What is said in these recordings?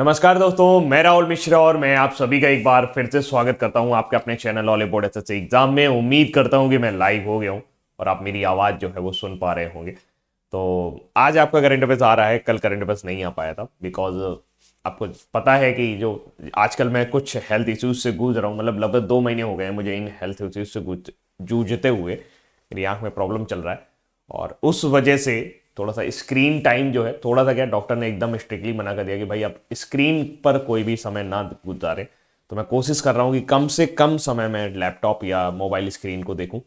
नमस्कार दोस्तों मैं राहुल मिश्रा और मैं आप सभी का एक बार फिर से स्वागत करता हूं आपके अपने channel all boards exam में उम्मीद करता हूं कि मैं लाइव हो गया हूं और आप मेरी आवाज़ जो है वो सुन पा रहे होंगे तो आज आपका करंट अफेयर्स आ रहा है कल करंट अफेयर्स नहीं आ पाया था बिकॉज आपको पता है कि जो आजकल मैं कुछ हेल्थ इश्यूज से गूंज रहा हूँ मतलब लगभग दो महीने हो गए मुझे इन हेल्थ इश्यूज से जूझते हुए मेरी आँख में प्रॉब्लम चल रहा है और उस वजह से थोड़ा सा स्क्रीन टाइम जो है थोड़ा सा क्या डॉक्टर ने एकदम स्ट्रिक्टली मना कर दिया कि भाई आप स्क्रीन पर कोई भी समय ना गुजारे तो मैं कोशिश कर रहा हूँ कि कम से कम समय में लैपटॉप या मोबाइल स्क्रीन को देखूँ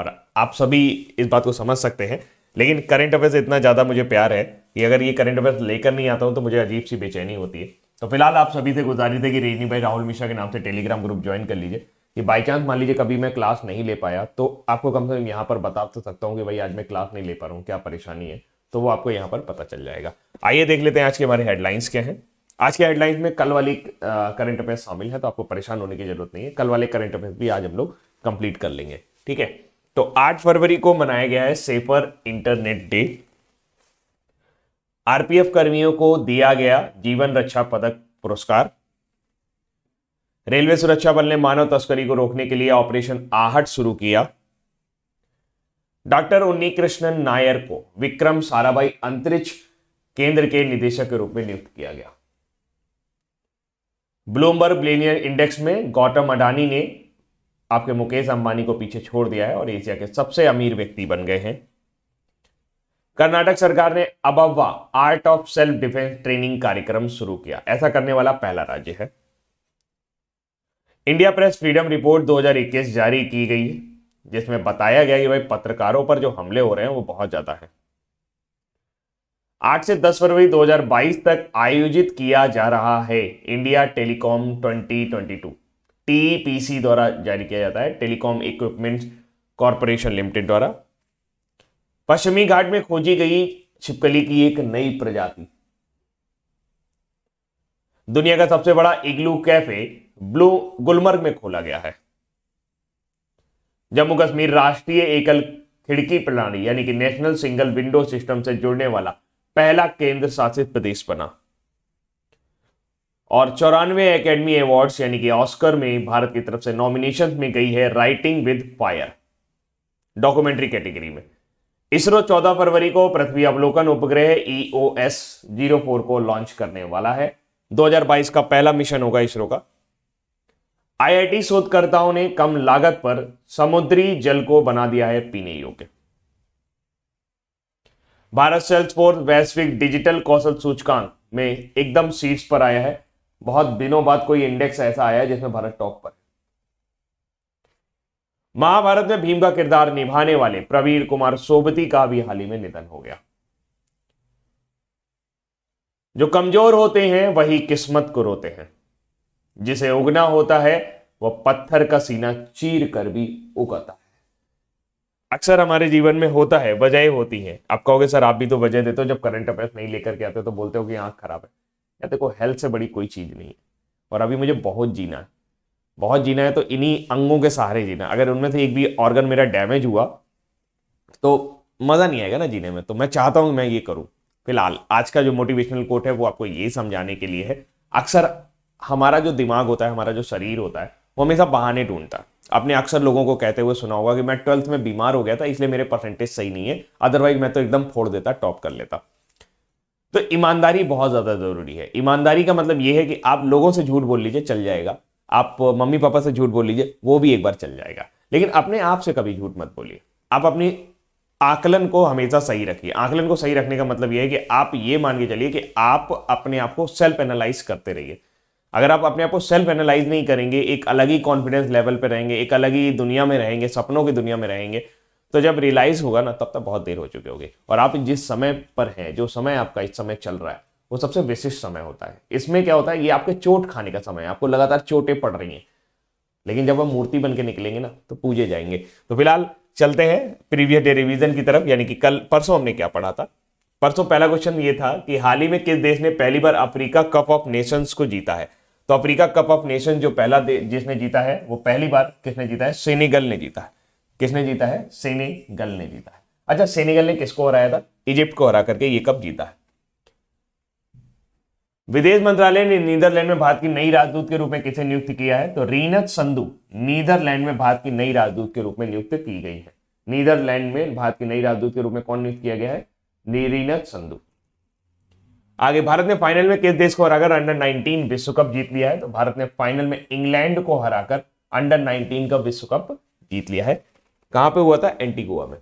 और आप सभी इस बात को समझ सकते हैं लेकिन करंट अफेयर इतना ज़्यादा मुझे प्यार है कि अगर ये करंट अफेयर लेकर नहीं आता हूँ तो मुझे अजीब सी बेचैनी होती है तो फिलहाल आप सभी से गुजारिश है कि रेजनी भाई राहुल मिश्रा के नाम से टेलीग्राम ग्रुप ज्वाइन कर लीजिए कि बाई चांस मान लीजिए कभी मैं क्लास नहीं ले पाया तो आपको कम से कम यहाँ पर बता तो सकता हूँ कि भाई आज मैं क्लास नहीं ले पा रहा हूँ क्या परेशानी है तो वो आपको यहां पर पता चल जाएगा आइए देख लेते हैं आज के हमारे हेडलाइंस क्या हैं आज के हेडलाइंस में कल वाली करंट अफेयर शामिल है तो आपको परेशान होने की जरूरत नहीं है कल वाले करंट अफेयर भी आज हम लोग कंप्लीट कर लेंगे ठीक है तो आठ फरवरी को मनाया गया है सेफर इंटरनेट डे आरपीएफ कर्मियों को दिया गया जीवन रक्षा पदक पुरस्कार रेलवे सुरक्षा बल ने मानव तस्करी को रोकने के लिए ऑपरेशन आहट शुरू किया डॉक्टर उन्नीकृष्णन नायर को विक्रम साराभाई अंतरिक्ष केंद्र के निदेशक के रूप में नियुक्त किया गया ब्लूमबर्ग ब्लेनियर इंडेक्स में गौतम अडानी ने आपके मुकेश अंबानी को पीछे छोड़ दिया है और एशिया के सबसे अमीर व्यक्ति बन गए हैं कर्नाटक सरकार ने अब art of self defence training कार्यक्रम शुरू किया ऐसा करने वाला पहला राज्य है इंडिया प्रेस फ्रीडम रिपोर्ट 2021 जारी की गई है जिसमें बताया गया कि भाई पत्रकारों पर जो हमले हो रहे हैं वो बहुत ज़्यादा है आठ से दस फरवरी 2022 तक आयोजित किया जा रहा है इंडिया टेलीकॉम 2022 टीपीसी द्वारा जारी किया जाता है टेलीकॉम इक्विपमेंट कॉरपोरेशन लिमिटेड द्वारा पश्चिमी घाट में खोजी गई छिपकली की एक नई प्रजाति दुनिया का सबसे बड़ा इग्लू कैफे ब्लू गुलमर्ग में खोला गया है जम्मू कश्मीर राष्ट्रीय एकल खिड़की प्रणाली यानी कि नेशनल सिंगल विंडो सिस्टम से जुड़ने वाला पहला केंद्र शासित प्रदेश बना और चौरानवे एकेडमी अवार्ड्स यानी कि ऑस्कर में भारत की तरफ से नॉमिनेशन में गई है writing with fire documentary category में इसरो 14 फरवरी को पृथ्वी अवलोकन उपग्रह ईओएस e 04 को लॉन्च करने वाला है 2022 का पहला मिशन होगा इसरो का आईआईटी शोधकर्ताओं ने कम लागत पर समुद्री जल को बना दिया है पीने योग्य भारत सेल्स फोर्थ वैश्विक डिजिटल कौशल सूचकांक में एकदम सीट्स पर आया है बहुत दिनों बाद कोई इंडेक्स ऐसा आया है जिसमें भारत टॉप पर महाभारत में भीम का किरदार निभाने वाले प्रवीण कुमार सोबती का भी हाल ही में निधन हो गया जो कमजोर होते हैं वही किस्मत को रोते हैं जिसे उगना होता है वह पत्थर का सीना चीर कर भी उगता है अक्सर हमारे जीवन में होता है वजह होती है आप कहोगे सर आप भी तो वजह देते हो जब करंट अफेयर्स नहीं लेकर के आते हो तो बोलते हो कि आँख खराब है या देखो हेल्थ से बड़ी कोई चीज़ नहीं है और अभी मुझे बहुत जीना है बहुत जीना है तो इन्हीं अंगों के सहारे जीना अगर उनमें से एक भी ऑर्गन मेरा डैमेज हुआ तो मज़ा नहीं आएगा ना जीने में तो मैं चाहता हूँ मैं ये करूं फिलहाल आज का जो मोटिवेशनल कोट है वो आपको ये समझाने के लिए है अक्सर हमारा जो दिमाग होता है हमारा जो शरीर होता है वो हमेशा बहाने ढूंढता है आपने अक्सर लोगों को कहते हुए सुना होगा कि मैं ट्वेल्थ में बीमार हो गया था इसलिए मेरे परसेंटेज सही नहीं है अदरवाइज मैं तो एकदम फोड़ देता टॉप कर लेता तो ईमानदारी बहुत ज़्यादा ज़रूरी है ईमानदारी का मतलब यह है कि आप लोगों से झूठ बोल लीजिए चल जाएगा आप मम्मी पापा से झूठ बोल लीजिए वो भी एक बार चल जाएगा लेकिन अपने आप से कभी झूठ मत बोलिए आप अपनी आकलन को हमेशा सही रखिए आकलन को सही रखने का मतलब यह है कि आप ये मान के चलिए कि आप अपने आप को सेल्फ एनालाइज करते रहिए अगर आप अपने आप को सेल्फ एनालाइज नहीं करेंगे एक अलग ही कॉन्फिडेंस लेवल पर रहेंगे एक अलग ही दुनिया में रहेंगे सपनों की दुनिया में रहेंगे तो जब रियलाइज होगा ना तब तक तो बहुत देर हो चुके होगी और आप जिस समय पर हैं जो समय आपका इस समय चल रहा है वो सबसे विशिष्ट समय होता है इसमें क्या होता है ये आपके चोट खाने का समय है आपको लगातार चोटें पड़ रही हैं लेकिन जब हम मूर्ति बन के निकलेंगे ना तो पूजे जाएंगे तो फिलहाल चलते हैं प्रीवियस डे रिविजन की तरफ यानी कि कल परसों हमने क्या पढ़ा था परसों पहला क्वेश्चन ये था कि हाल ही में किस देश ने पहली बार अफ्रीका कप ऑफ नेशंस को जीता है तो अफ्रीका कप ऑफ नेशन जो पहला जिसने जीता है वो पहली बार किसने जीता है सेनेगल ने जीता है किसने जीता है सेनेगल ने जीता है अच्छा सेनेगल ने किसको हराया था इजिप्ट को हरा करके ये कप जीता है विदेश मंत्रालय ने नीदरलैंड में भारत की नई राजदूत के रूप में किसे नियुक्त किया है तो रीनत संधु नीदरलैंड में भारत की नई राजदूत के रूप में नियुक्त की गई है नीदरलैंड में भारत की नई राजदूत के रूप में कौन नियुक्त किया गया है रीनत संधु आगे भारत ने फाइनल में किस देश को हराकर अंडर 19 विश्व कप जीत लिया है तो भारत ने फाइनल में इंग्लैंड को हराकर अंडर 19 का विश्व कप जीत लिया है कहां पे हुआ था एंटीगुआ में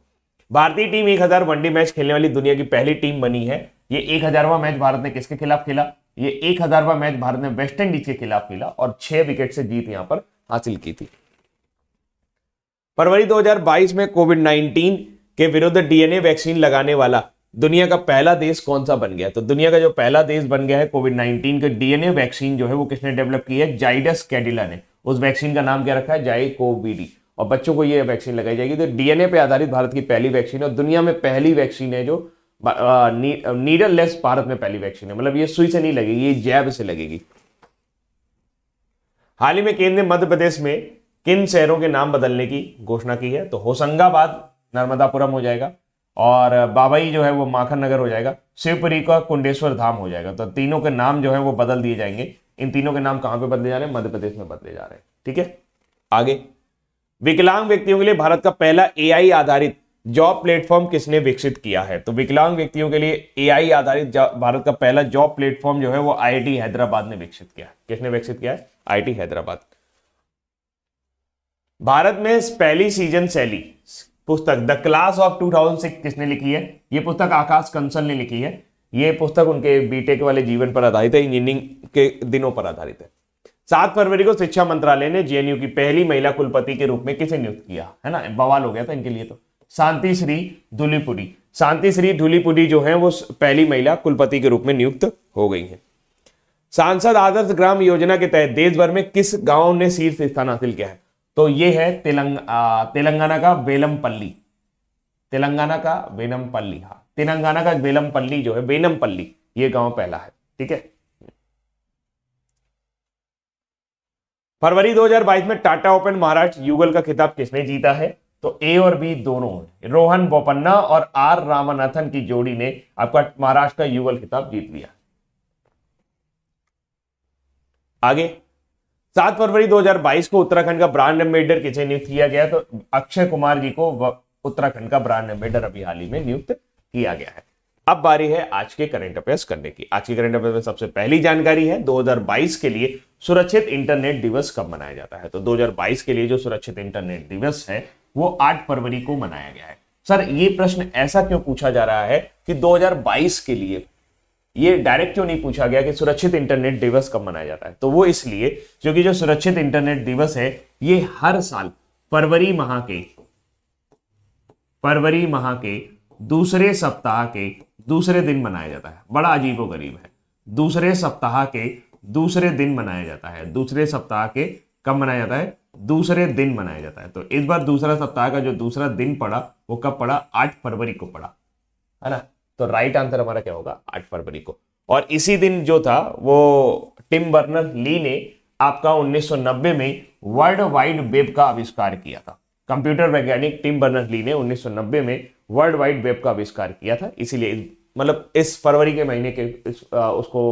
भारतीय टीम एक हजार वनडे मैच खेलने वाली दुनिया की पहली टीम बनी है ये एक हजारवा मैच भारत ने किसके खिलाफ खेला ये एक हजारवा मैच भारत ने वेस्ट इंडीज के खिलाफ खेला और छह विकेट से जीत यहां पर हासिल की थी फरवरी दो में कोविड नाइनटीन के विरुद्ध डीएनए वैक्सीन लगाने वाला दुनिया का पहला देश कौन सा बन गया तो दुनिया का जो पहला देश बन गया है कोविड 19 का डीएनए वैक्सीन जो है वो किसने डेवलप की है जाइडस कैडिला ने उस वैक्सीन का नाम क्या रखा है कोविडी और बच्चों को ये वैक्सीन लगाई जाएगी तो डीएनए पे आधारित भारत की पहली वैक्सीन और दुनिया में पहली वैक्सीन है जो नीडल लेस भारत में पहली वैक्सीन है मतलब ये सुई से नहीं लगेगी ये जैब से लगेगी हाल ही में केंद्र ने मध्य प्रदेश में किन शहरों के नाम बदलने की घोषणा की है तो होशंगाबाद नर्मदापुरम हो जाएगा और बाबाई जो है वो माखन नगर हो जाएगा शिवपुरी का कुंडेश्वर धाम हो जाएगा तो तीनों के नाम जो है वो बदल दिए जाएंगे इन तीनों के नाम कहां पे बदले जा रहे हैं मध्य प्रदेश में बदले जा रहे हैं ठीक है आगे विकलांग व्यक्तियों के लिए भारत का पहला ए आधारित जॉब प्लेटफॉर्म किसने विकसित किया है तो विकलांग व्यक्तियों के लिए ए आधारित भारत का पहला जॉब प्लेटफॉर्म जो है वो आई हैदराबाद ने विकसित किया किसने विकसित किया है आई हैदराबाद भारत में पहली सीजन शैली पुस्तक द क्लास ऑफ 2006 किसने लिखी है ये पुस्तक आकाश कंसल ने लिखी है ये पुस्तक उनके बीटेक वाले जीवन पर आधारित है इंजीनियरिंग के दिनों पर आधारित है सात फरवरी को शिक्षा मंत्रालय ने जेएनयू की पहली महिला कुलपति के रूप में किसे नियुक्त किया है ना बवाल हो गया था इनके लिए तो शांति श्री धुलीपुरी शांति श्री धुलीपुरी जो है वो पहली महिला कुलपति के रूप में नियुक्त हो गई है सांसद आदर्श ग्राम योजना के तहत देश भर में किस गांव ने शीर्ष स्थान हासिल किया है तो ये है तेलंग तेलंगाना का वेलमपल्ली तेलंगाना का बेनमपल्ली हाँ तेलंगाना का वेलमपल्ली जो है वेनमपल्ली ये गांव पहला है ठीक है फरवरी 2022 में टाटा ओपन महाराष्ट्र युगल का खिताब किसने जीता है तो ए और बी दोनों रोहन बोपन्ना और आर रामानाथन की जोड़ी ने आपका महाराष्ट्र का युगल खिताब जीत लिया आगे सात फरवरी 2022 को उत्तराखंड का ब्रांड एम्बेडर किसे नियुक्त किया गया तो अक्षय कुमार जी को उत्तराखंड का ब्रांड एम्बेडर अभी हाल ही में नियुक्त किया गया है अब बारी है आज के करंट अफेयर्स करने की आज के करंट अफेयर्स में सबसे पहली जानकारी है 2022 के लिए सुरक्षित इंटरनेट दिवस कब मनाया जाता है तो 2022 के लिए जो सुरक्षित इंटरनेट दिवस है वो 8 फरवरी को मनाया गया है सर ये प्रश्न ऐसा क्यों पूछा जा रहा है कि 2022 के लिए ये डायरेक्ट क्यों नहीं पूछा गया कि सुरक्षित इंटरनेट दिवस कब मनाया जाता है तो वो इसलिए क्योंकि जो सुरक्षित इंटरनेट दिवस है ये हर साल फरवरी माह के फरवरी माह के दूसरे सप्ताह के दूसरे दिन मनाया जाता है बड़ा अजीब गरीब है दूसरे सप्ताह के दूसरे दिन मनाया जाता है दूसरे सप्ताह के कब मनाया जाता है दूसरे दिन मनाया जाता है तो इस बार दूसरा सप्ताह का जो दूसरा दिन पड़ा वो कब पड़ा आठ फरवरी को पड़ा है ना तो राइट आंसर हमारा क्या होगा आठ फरवरी को और इसी दिन जो था वो टिम बर्नर ली ने आपका 1990 में वर्ल्ड वाइड वेब का आविष्कार किया था कंप्यूटर वैज्ञानिक टिम बर्नर ली ने 1990 में वर्ल्ड वाइड वेब का आविष्कार किया था इसीलिए मतलब इस फरवरी के महीने के इस, आ, उसको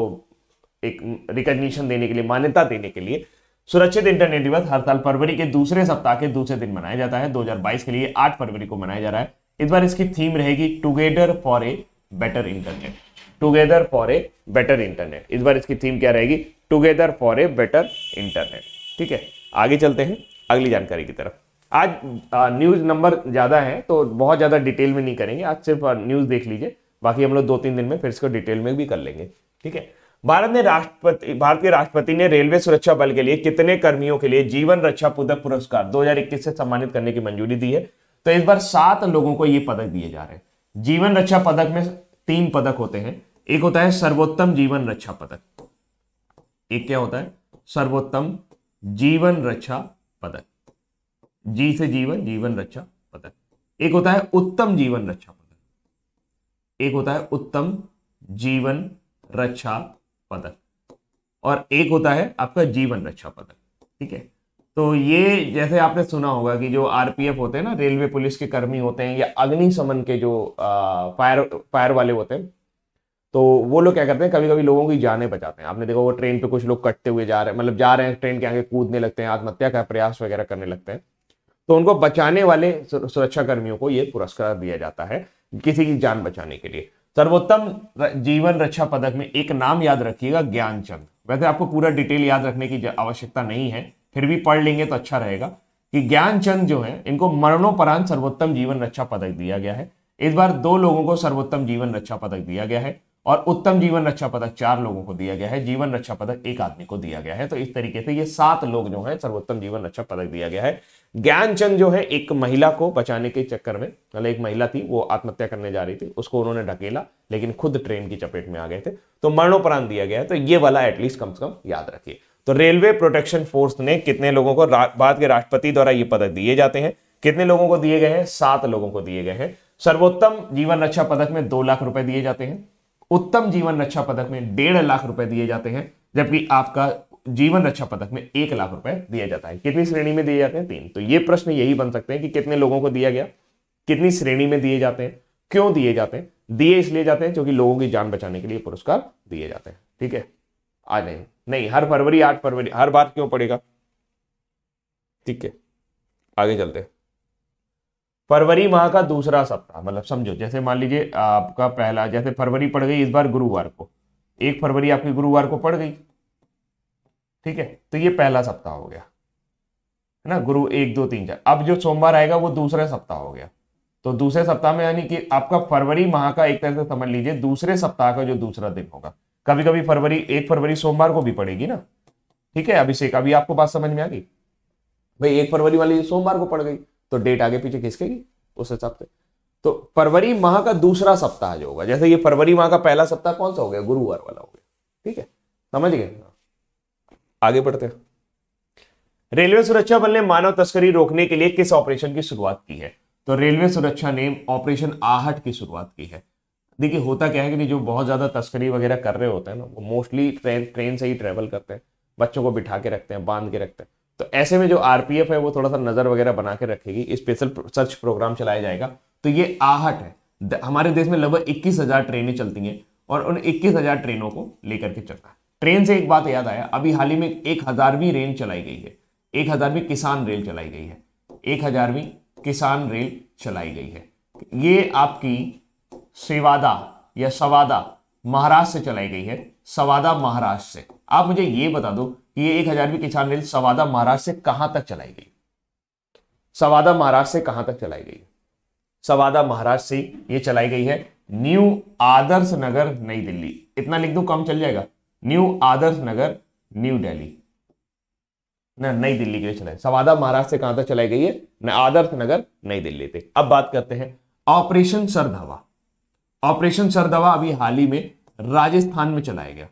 एक रिकग्निशन देने के लिए मान्यता देने के लिए सुरक्षित इंटरनेट दिवस हर साल फरवरी के दूसरे सप्ताह के दूसरे दिन मनाया जाता है 2022 के लिए 8 फरवरी को मनाया जा रहा है इस बार इसकी थीम रहेगी together for a better internet together for a better internet इस बार इसकी थीम क्या रहेगी together for a better internet ठीक है आगे चलते हैं अगली जानकारी की तरफ आज न्यूज़ नंबर ज़्यादा है तो बहुत ज़्यादा डिटेल में नहीं करेंगे आज सिर्फ न्यूज़ देख लीजिए बाकी हम लोग दो तीन दिन में फिर इसको डिटेल में भी कर लेंगे ठीक है भारत ने राष्ट्रपति भारत के राष्ट्रपति ने रेलवे सुरक्षा बल के लिए कितने कर्मियों के लिए जीवन रक्षा पदक पुरस्कार 2021 से सम्मानित करने की मंजूरी दी है तो इस बार सात लोगों को ये पदक दिए जा रहे हैं जीवन रक्षा पदक में तीन पदक होते हैं एक होता है सर्वोत्तम जीवन रक्षा पदक एक क्या होता है सर्वोत्तम जीवन रक्षा पदक जी से जीवन जीवन रक्षा पदक एक होता है उत्तम जीवन रक्षा पदक एक होता है उत्तम जीवन रक्षा पदक और एक होता है आपका जीवन रक्षा पदक ठीक है तो ये जैसे आपने सुना होगा कि जो आरपीएफ होते हैं ना रेलवे पुलिस के कर्मी होते हैं या अग्निशमन के जो फायर फायर वाले होते हैं तो वो लोग क्या करते हैं कभी कभी लोगों की जाने बचाते हैं आपने देखा वो ट्रेन पे कुछ लोग कटते हुए जा रहे हैं मतलब जा रहे हैं ट्रेन के आगे कूदने लगते हैं आत्महत्या का प्रयास वगैरह करने लगते हैं तो उनको बचाने वाले सुरक्षा कर्मियों को ये पुरस्कार दिया जाता है किसी की जान बचाने के लिए सर्वोत्तम जीवन रक्षा पदक में एक नाम याद रखिएगा ज्ञानचंद वैसे आपको पूरा डिटेल याद रखने की आवश्यकता नहीं है फिर भी पढ़ लेंगे तो अच्छा रहेगा कि ज्ञानचंद जो है इनको मरणोपरांत सर्वोत्तम जीवन रक्षा पदक दिया गया है इस बार दो लोगों को सर्वोत्तम जीवन रक्षा पदक दिया गया है और उत्तम जीवन रक्षा पदक चार लोगों को दिया गया है जीवन रक्षा पदक एक आदमी को दिया गया है तो इस तरीके से ये सात लोग जो है सर्वोत्तम जीवन रक्षा पदक दिया गया है ज्ञानचंद जो है एक महिला को बचाने के चक्कर में मतलब एक महिला थी वो आत्महत्या करने जा रही थी उसको उन्होंने ढकेला लेकिन खुद ट्रेन की चपेट में आ गए थे तो मरणोपरांत दिया गया है तो ये वाला एटलीस्ट कम से कम याद रखिए तो रेलवे प्रोटेक्शन फोर्स ने कितने लोगों को भारत के राष्ट्रपति द्वारा ये पदक दिए जाते हैं कितने लोगों को दिए गए हैं सात लोगों को दिए गए हैं सर्वोत्तम जीवन रक्षा पदक में दो लाख रुपए दिए जाते हैं उत्तम जीवन रक्षा पदक में डेढ़ लाख रुपए दिए जाते हैं जबकि आपका जीवन रक्षा पदक में एक लाख रुपए दिया जाता है कितनी श्रेणी में दिए जाते हैं तीन तो ये प्रश्न यही बन सकते हैं कि कितने लोगों को दिया गया कितनी श्रेणी में दिए जाते हैं क्यों दिए जाते हैं दिए इसलिए जाते हैं क्योंकि लोगों की जान बचाने के लिए पुरस्कार दिए जाते हैं ठीक है आ जाए नहीं हर फरवरी आठ फरवरी हर बार क्यों पड़ेगा ठीक है आगे चलते फरवरी माह का दूसरा सप्ताह मतलब समझो जैसे मान लीजिए आपका पहला जैसे फरवरी पड़ गई इस बार गुरुवार को एक फरवरी आपकी गुरुवार को पड़ गई ठीक है तो ये पहला सप्ताह हो गया है ना गुरु एक दो तीन चार अब जो सोमवार आएगा वो दूसरा सप्ताह हो गया तो दूसरे सप्ताह में यानी कि आपका फरवरी माह का एक तरह से समझ लीजिए दूसरे सप्ताह का जो दूसरा दिन होगा कभी कभी फरवरी एक फरवरी सोमवार को भी पड़ेगी ना ठीक है अभिषेक अभी आपको बात समझ में आ गई भाई एक फरवरी वाली सोमवार को पड़ गई तो डेट आगे पीछे खिसकेगी उस हिसाब से तो फरवरी माह का दूसरा सप्ताह जो होगा जैसे ये फरवरी माह का पहला सप्ताह कौन सा हो गया गुरुवार वाला हो गया ठीक है समझ गए आगे बढ़ते हैं रेलवे सुरक्षा बल ने मानव तस्करी रोकने के लिए किस ऑपरेशन की शुरुआत की है तो रेलवे सुरक्षा ने ऑपरेशन आहट की शुरुआत की है देखिए होता क्या है कि नहीं जो बहुत ज़्यादा तस्करी वगैरह कर रहे होते हैं ना वो मोस्टली ट्रेन ट्रेन से ही ट्रैवल करते हैं बच्चों को बिठा के रखते हैं बांध के रखते हैं तो ऐसे में जो आर है वो थोड़ा सा नज़र वगैरह बना के रखेगी स्पेशल सर्च प्रोग्राम चलाया जाएगा तो ये आहट है हमारे देश में लगभग इक्कीस हज़ार ट्रेनें चलती हैं और उन इक्कीस हज़ार ट्रेनों को लेकर के चलता है ट्रेन से एक बात याद आया अभी हाल ही में एक हज़ारवीं रेल चलाई गई है एक हज़ारवीं किसान रेल चलाई गई है एक हज़ारवीं किसान रेल चलाई गई है ये आपकी सेवादा या सवादा महाराष्ट्र से चलाई गई है सवादा महाराष्ट्र से आप मुझे ये बता दो कि ये एक हजारवीं किसान रेल सवादा महाराष्ट्र से कहां तक चलाई गई सवादा महाराष्ट्र से कहां तक चलाई गई सवादा महाराष्ट्र से ये चलाई गई है न्यू आदर्श नगर नई दिल्ली इतना लिख दो कम चल जाएगा न्यू आदर्श नगर न्यू दिल्ली ना नई दिल्ली के लिए चलाई सवादा महाराष्ट्र से कहां तक चलाई गई है न आदर्श नगर नई दिल्ली थे अब बात करते हैं ऑपरेशन सरधावा ऑपरेशन सरदवा अभी हाल ही में राजस्थान में चलाया गया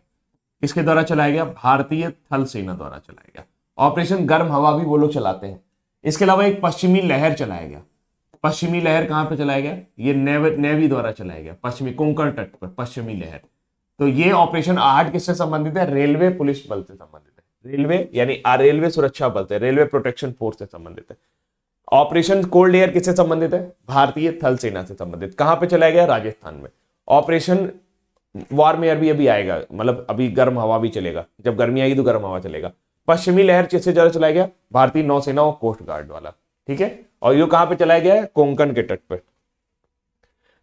किसके द्वारा चलाया गया भारतीय थल सेना द्वारा चलाया गया ऑपरेशन गर्म हवा भी वो लोग चलाते हैं इसके अलावा एक पश्चिमी लहर चलाया गया पश्चिमी लहर कहाँ पर चलाया गया ये नेवी द्वारा चलाया गया पश्चिमी कोंकण तट पर पश्चिमी लहर तो ये ऑपरेशन आहट किससे संबंधित है रेलवे पुलिस बल से संबंधित है रेलवे यानी रेलवे सुरक्षा बल से रेलवे प्रोटेक्शन फोर्स से संबंधित है ऑपरेशन कोल्ड एयर किससे संबंधित है भारतीय थल सेना से संबंधित कहां पे चलाया गया राजस्थान में ऑपरेशन वार्म एयर भी अभी आएगा मतलब अभी गर्म हवा भी चलेगा जब गर्मी आएगी तो गर्म हवा चलेगा पश्चिमी लहर किससे ज्यादा चलाया गया भारतीय नौसेना और कोस्ट गार्ड वाला ठीक है और ये कहां पर चलाया गया है कोंकण के तट पर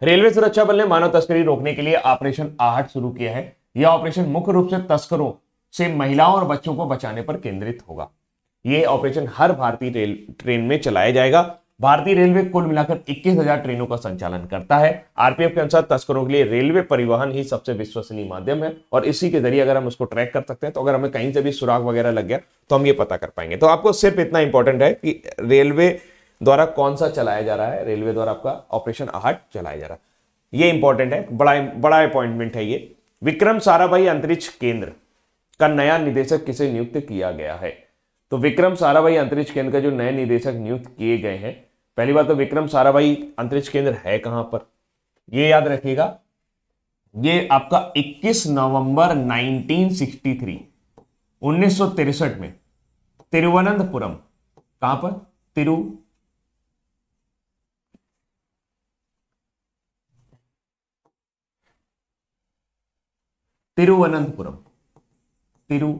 रेलवे सुरक्षा बल ने मानव तस्करी रोकने के लिए ऑपरेशन आहट शुरू किया है यह ऑपरेशन मुख्य रूप से तस्करों से महिलाओं और बच्चों को बचाने पर केंद्रित होगा ये ऑपरेशन हर भारतीय रेल ट्रेन में चलाया जाएगा भारतीय रेलवे कुल मिलाकर 21,000 ट्रेनों का संचालन करता है आरपीएफ के अनुसार तस्करों के लिए रेलवे परिवहन ही सबसे विश्वसनीय माध्यम है और इसी के जरिए अगर हम उसको ट्रैक कर सकते हैं तो अगर हमें कहीं से भी सुराग वगैरह लग गया तो हम ये पता कर पाएंगे तो आपको सिर्फ इतना इंपॉर्टेंट है कि रेलवे द्वारा कौन सा चलाया जा रहा है रेलवे द्वारा आपका ऑपरेशन आहट चलाया जा रहा है ये इंपॉर्टेंट है बड़ा बड़ा अपॉइंटमेंट है ये विक्रम साराभाई अंतरिक्ष केंद्र का नया निदेशक किसे नियुक्त किया गया है तो विक्रम साराभाई अंतरिक्ष केंद्र का जो नए निदेशक नियुक्त किए गए हैं पहली बात तो विक्रम साराभाई अंतरिक्ष केंद्र है कहां पर ये याद रखिएगा ये आपका 21 नवंबर 1963 1963 में तिरुवनंतपुरम कहां पर तिरु तिरुवनंतपुरम तिरु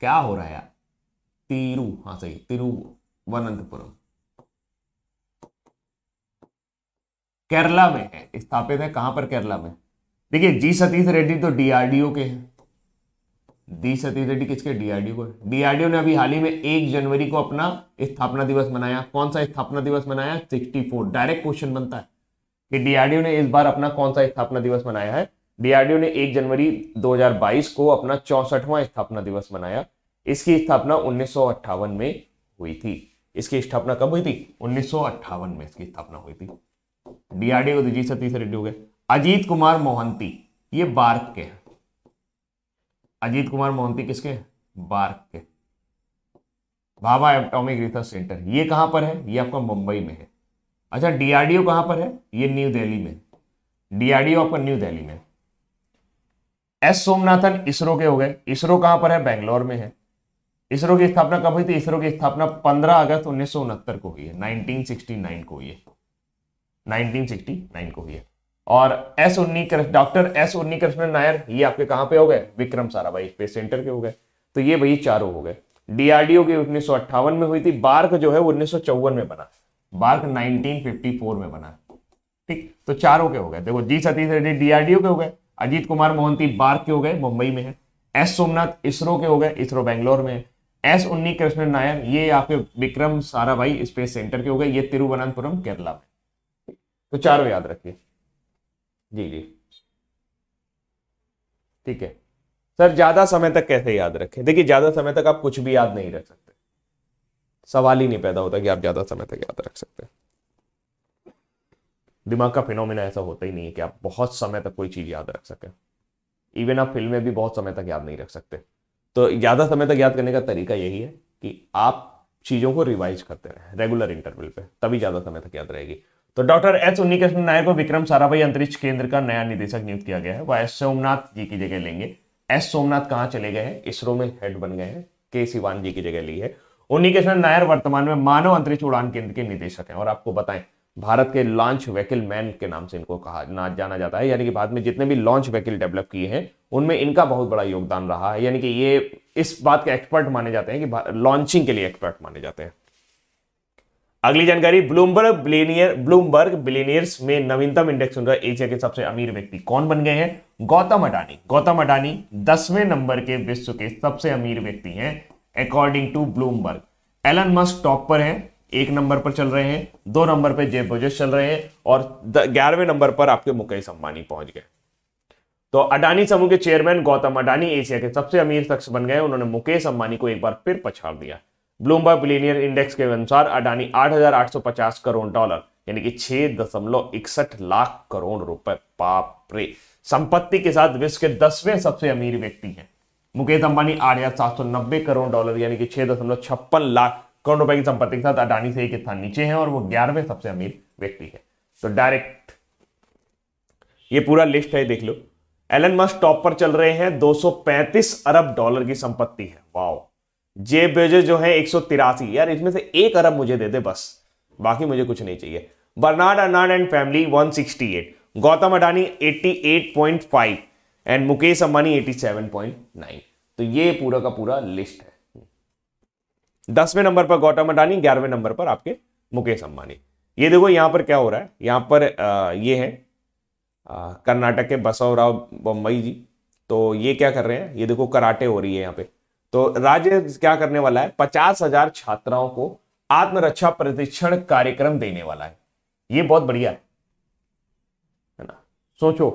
क्या हो रहा है यार तिरु हाँ सही तिरुवनंतपुरम केरला में है स्थापित है कहां पर केरला में देखिए जी सतीश रेड्डी तो डीआरडीओ के हैं डी सतीश रेड्डी किसके डीआरडीओ को डीआरडीओ ने अभी हाल ही में एक जनवरी को अपना स्थापना दिवस मनाया कौन सा स्थापना दिवस मनाया 64 डायरेक्ट क्वेश्चन बनता है कि डीआरडीओ ने इस बार अपना कौन सा स्थापना दिवस मनाया है डीआरडीओ ने एक जनवरी दो को अपना चौसठवां स्थापना दिवस मनाया इसकी स्थापना उन्नीस में हुई थी इसकी स्थापना कब हुई थी उन्नीस में इसकी स्थापना हुई थी डीआरडीओ तो दीजिए सतीश रेड्डी हो गए अजीत कुमार मोहंती ये बार्क के हैं अजीत कुमार मोहंती किसके बार्क के भाभा एटॉमिक रिसर्च सेंटर ये कहां पर है ये आपका मुंबई में है अच्छा डीआरडीओ कहां पर है ये न्यू दिल्ली में डीआरडीओ आपका न्यू दिल्ली में एस सोमनाथन इसरो के हो गए इसरो कहां पर है बेंगलोर में है इसरो की स्थापना कब हुई थी इसरो की स्थापना 15 अगस्त उन्नीस को हुई है 1969 को हुई है 1969 को हुई है और एस उन्नी डॉक्टर एस उन्नी नायर ये आपके कहाँ पे हो गए विक्रम सारा भाई स्पेस सेंटर के हो गए तो ये भाई चारों हो गए डीआरडीओ की उन्नीस में हुई थी बार्क जो है उन्नीस में बना बार्क नाइनटीन में बना ठीक तो चारों के हो गए देखो जी सतीश रेड्डी डीआरडीओ के हो गए अजीत कुमार मोहंती बार्क के हो गए मुंबई में है एस सोमनाथ इसरो के हो गए इसरो बैंगलोर में एस उन्नी कृष्ण नायर ये आपके विक्रम साराभाई स्पेस सेंटर के हो गए ये तिरुवनंतपुरम केरला में तो चारों याद रखिए जी जी ठीक है सर ज्यादा समय तक कैसे याद रखें देखिए ज्यादा समय तक आप कुछ भी याद नहीं रख सकते सवाल ही नहीं पैदा होता कि आप ज्यादा समय तक याद रख सकते दिमाग का फिनोमिना ऐसा होता ही नहीं है कि आप बहुत समय तक कोई चीज याद रख सकें इवन आप फिल्में भी बहुत समय तक याद नहीं रख सकते तो ज़्यादा समय तक याद करने का तरीका यही है कि आप चीज़ों को रिवाइज करते रहे रेगुलर इंटरवल पे तभी ज़्यादा समय तक याद रहेगी तो डॉक्टर एच कृष्ण नायर को विक्रम साराभाई अंतरिक्ष केंद्र का नया निदेशक नियुक्त किया गया है वह एस सोमनाथ जी की जगह लेंगे एस सोमनाथ कहाँ चले गए हैं इसरो में हेड बन गए हैं के सिवान जी की जगह ली है उन्नी कृष्ण नायर वर्तमान में मानव अंतरिक्ष उड़ान केंद्र के निदेशक हैं और आपको बताएं भारत के लॉन्च व्हीकल मैन के नाम से इनको कहा ना जाना जाता है यानी कि भारत में जितने भी लॉन्च व्हीकल डेवलप किए हैं उनमें इनका बहुत बड़ा योगदान रहा है यानी कि ये इस बात के एक्सपर्ट माने जाते हैं कि लॉन्चिंग के लिए एक्सपर्ट माने जाते हैं अगली जानकारी ब्लूमबर्ग बिलीनियर ब्लूमबर्ग बिलीनियर्स में नवीनतम इंडेक्स उनका एशिया के सबसे अमीर व्यक्ति कौन बन गए हैं गौतम अडानी गौतम अडानी दसवें नंबर के विश्व के सबसे अमीर व्यक्ति हैं according to Bloomberg Elon Musk top पर हैं एक नंबर पर चल रहे हैं दो नंबर पर जय बोजेस चल रहे हैं और ग्यारहवें नंबर पर आपके मुकेश अंबानी पहुंच गए तो अडानी समूह के चेयरमैन गौतम अडानी एशिया के सबसे अमीर शख्स बन गए उन्होंने मुकेश अंबानी को एक बार फिर पछाड़ दिया ब्लूमबर्ग बिलीनियर इंडेक्स के अनुसार अडानी 8,850 करोड़ डॉलर यानी कि छह दशमलव इकसठ लाख करोड़ रुपए पापरे संपत्ति के साथ विश्व के दसवें सबसे अमीर व्यक्ति हैं मुकेश अंबानी आठ हजार सात सौ नब्बे करोड़ डॉलर यानी कि छह दशमलव छप्पन लाख करोड़ रुपए की संपत्ति के साथ अडानी से एक स्थान नीचे है और वो ग्यारहवें सबसे अमीर व्यक्ति है तो डायरेक्ट ये पूरा लिस्ट है देख लो एलन मस्क टॉप पर चल रहे हैं 235 अरब डॉलर की संपत्ति है वाओ जे बेजे जो है एक यार इसमें से एक अरब मुझे दे दे बस बाकी मुझे कुछ नहीं चाहिए Bernard Arnault and family 168 Gautam Adani 88.5 and Mukesh Ambani 87.9 तो ये पूरा का पूरा लिस्ट है दसवें नंबर पर गौतम अडानी ग्यारहवें नंबर पर आपके मुकेश अंबानी ये देखो यहां पर क्या हो रहा है यहां पर आ, ये है कर्नाटक के बसवराव बम्बई जी तो ये क्या कर रहे हैं ये देखो कराटे हो रही है यहाँ पे तो राज्य क्या करने वाला है पचास हजार छात्राओं को आत्मरक्षा प्रशिक्षण कार्यक्रम देने वाला है ये बहुत बढ़िया है ना सोचो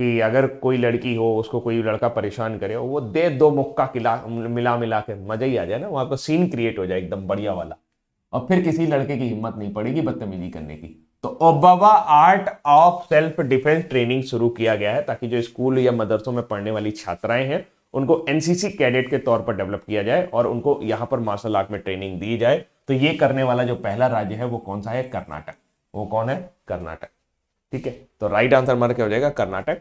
कि अगर कोई लड़की हो उसको कोई लड़का परेशान करे हो वो दे दो मुक्का किला मिला मिला के मजा ही आ जाए ना वहाँ पर सीन क्रिएट हो जाए एकदम बढ़िया वाला और फिर किसी लड़के की हिम्मत नहीं पड़ेगी बदतमीजी करने की तो Obavva art of self defence training शुरू किया गया है ताकि जो स्कूल या मदरसों में पढ़ने वाली छात्राएं हैं उनको एनसीसी कैडेट के तौर पर डेवलप किया जाए और उनको यहाँ पर मार्शल आर्ट में ट्रेनिंग दी जाए तो ये करने वाला जो पहला राज्य है वो कौन सा है कर्नाटक वो कौन है कर्नाटक ठीक है तो राइट आंसर हमारा क्या हो जाएगा कर्नाटक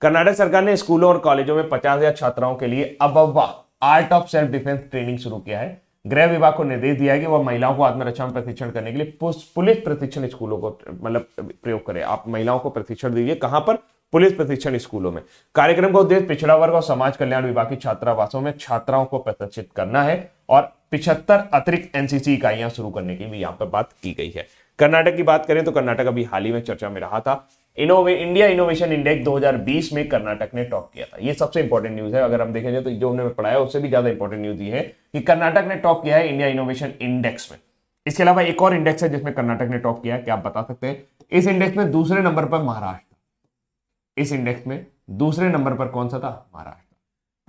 कर्नाटक सरकार ने स्कूलों और कॉलेजों में पचास हजार छात्राओं के लिए अब art of self defence training शुरू किया है गृह विभाग को निर्देश दिया है कि वह महिलाओं को आत्मरक्षा में प्रशिक्षण करने के लिए पुलिस प्रशिक्षण स्कूलों को मतलब प्रयोग करें आप महिलाओं को प्रशिक्षण दीजिए कहां पर पुलिस प्रशिक्षण स्कूलों में कार्यक्रम का उद्देश्य पिछड़ा वर्ग और समाज कल्याण विभाग की छात्रावासों में छात्राओं को प्रशिक्षित करना है और पिछहत्तर अतिरिक्त एनसीसी इकाइयां शुरू करने की भी यहां पर बात की गई है कर्नाटक की बात करें तो कर्नाटक अभी हाल ही में चर्चा में रहा था इनोवे इंडिया इनोवेशन इंडेक्स 2020 में कर्नाटक ने टॉप किया था ये सबसे इंपॉर्टेंट न्यूज है अगर हम देखें तो जो हमने पढ़ाया उससे भी ज्यादा इंपॉर्टेंट न्यूज ये है कि कर्नाटक ने टॉप किया है इंडिया इनोवेशन इंडेक्स में इसके अलावा एक और इंडेक्स है जिसमें कर्नाटक ने टॉप किया है क्या आप बता सकते हैं इस इंडेक्स में दूसरे नंबर पर महाराष्ट्र इस इंडेक्स में दूसरे नंबर पर कौन सा था महाराष्ट्र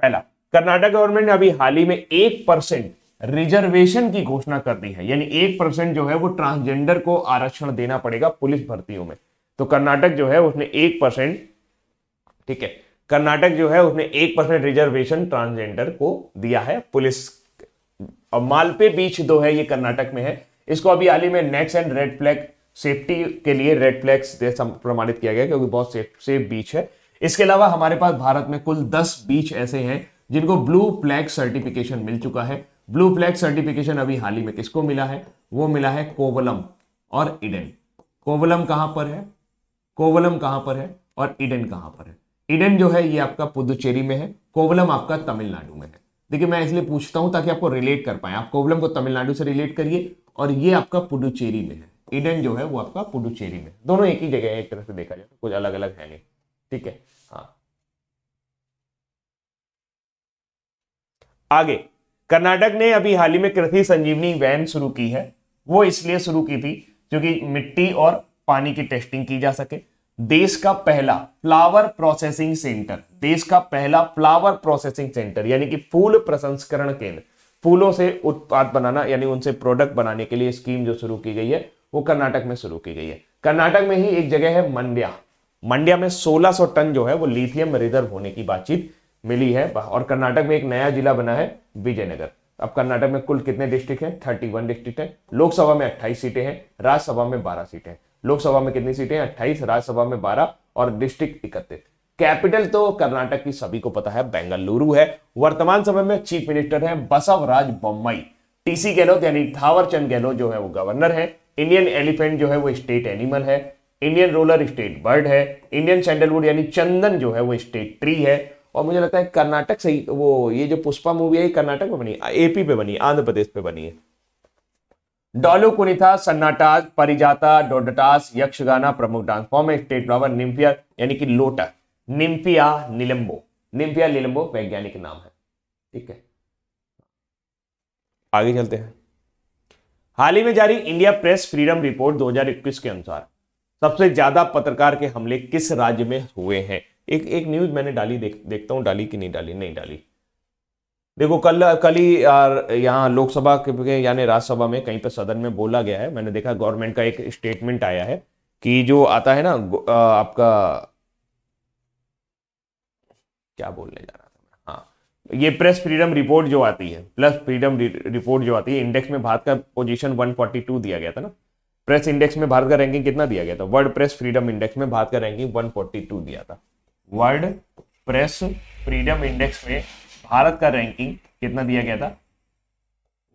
पहला कर्नाटक गवर्नमेंट ने अभी हाल ही में एक परसेंट रिजर्वेशन की घोषणा कर दी है यानी एक परसेंट जो है वो ट्रांसजेंडर को आरक्षण देना पड़ेगा पुलिस भर्तियों में तो कर्नाटक जो है उसने एक परसेंट ठीक है कर्नाटक जो है उसने एक परसेंट रिजर्वेशन ट्रांसजेंडर को दिया है पुलिस और मालपे बीच दो है ये कर्नाटक में है इसको अभी हाल ही में नेक्स एंड रेड फ्लैग सेफ्टी के लिए रेड फ्लैग प्रमाणित किया गया क्योंकि बहुत सेफ सेफ बीच है इसके अलावा हमारे पास भारत में कुल दस बीच ऐसे हैं जिनको ब्लू फ्लैग सर्टिफिकेशन मिल चुका है ब्लू फ्लैग सर्टिफिकेशन अभी हाल ही में किसको मिला है वो मिला है कोवलम और इडन कोवलम कहां पर है कोवलम कहां पर है और इडन कहां पर है इडन जो है ये आपका पुदुचेरी में है कोवलम आपका तमिलनाडु में है देखिए मैं इसलिए पूछता हूं ताकि आपको रिलेट कर पाए आप कोवलम को तमिलनाडु से रिलेट करिए और ये आपका पुडुचेरी में है इडन जो है वो आपका पुडुचेरी में दोनों एक ही जगह है एक तरह से देखा जाए तो कुछ अलग अलग है नहीं ठीक है हाँ आगे कर्नाटक ने अभी हाल ही में कृषि संजीवनी वैन शुरू की है वो इसलिए शुरू की थी क्योंकि मिट्टी और पानी की टेस्टिंग की जा सके देश का पहला फ्लावर प्रोसेसिंग सेंटर देश का पहला फ्लावर प्रोसेसिंग सेंटर यानी कि फूल प्रसंस्करण केंद्र फूलों से उत्पाद बनाना यानी उनसे प्रोडक्ट बनाने के लिए स्कीम जो शुरू की गई है वो कर्नाटक में शुरू की गई है कर्नाटक में ही एक जगह है मंड्या मंड्या में 1600 टन जो है वो लिथियम रिजर्व होने की बातचीत मिली है और कर्नाटक में एक नया जिला बना है विजयनगर अब कर्नाटक में कुल कितने डिस्ट्रिक्ट हैं वन डिस्ट्रिक्ट हैं लोकसभा में अट्ठाईस सीटें हैं राज्यसभा में बारह सीटें हैं लोकसभा में कितनी सीटें हैं अट्ठाईस राज्यसभा में बारह और डिस्ट्रिक्ट इकतीस कैपिटल तो कर्नाटक की सभी को पता है बेंगलुरु है वर्तमान समय में चीफ मिनिस्टर है बसवराज बोम्बई टीसी गहलोत यानी थावरचंद गहलोत जो है वो गवर्नर है इंडियन एलिफेंट जो है वो स्टेट एनिमल है इंडियन रोलर स्टेट बर्ड है इंडियन सैंडलवुड यानी चंदन जो है वो स्टेट ट्री है और मुझे लगता है कर्नाटक सही वो ये जो पुष्पा मूवी है कर्नाटक में बनी एपी पे बनी आंध्र प्रदेश पे बनी है डॉलू कुनिथा सन्नाटा परिजाता डोडटास यक्षगाना प्रमुख dance form state flower nymphaea यानी कि लोटा निम्फिया निलंबो निम्फिया निलंबो वैज्ञानिक नाम है ठीक है आगे चलते हैं हाल ही में जारी इंडिया प्रेस फ्रीडम रिपोर्ट 2021 के अनुसार सबसे ज्यादा पत्रकार के हमले किस राज्य में हुए हैं एक एक न्यूज़ मैंने डाली देख देखता हूँ डाली कि नहीं डाली नहीं डाली देखो कल कल ही यहाँ लोकसभा के यानी राज्यसभा में कहीं पर सदन में बोला गया है मैंने देखा गवर्नमेंट का एक स्टेटमेंट आया है कि जो आता है ना आपका क्या बोलने जा रहा था हाँ ये प्रेस फ्रीडम रिपोर्ट जो आती है प्लस फ्रीडम रिपोर्ट जो आती है इंडेक्स में भारत का पोजीशन 142 दिया गया था ना प्रेस इंडेक्स में भारत का रैंकिंग कितना दिया गया था वर्ल्ड प्रेस फ्रीडम इंडेक्स में भारत का रैंकिंग 142 दिया था वर्ल्ड प्रेस फ्रीडम इंडेक्स में भारत का रैंकिंग कितना दिया गया था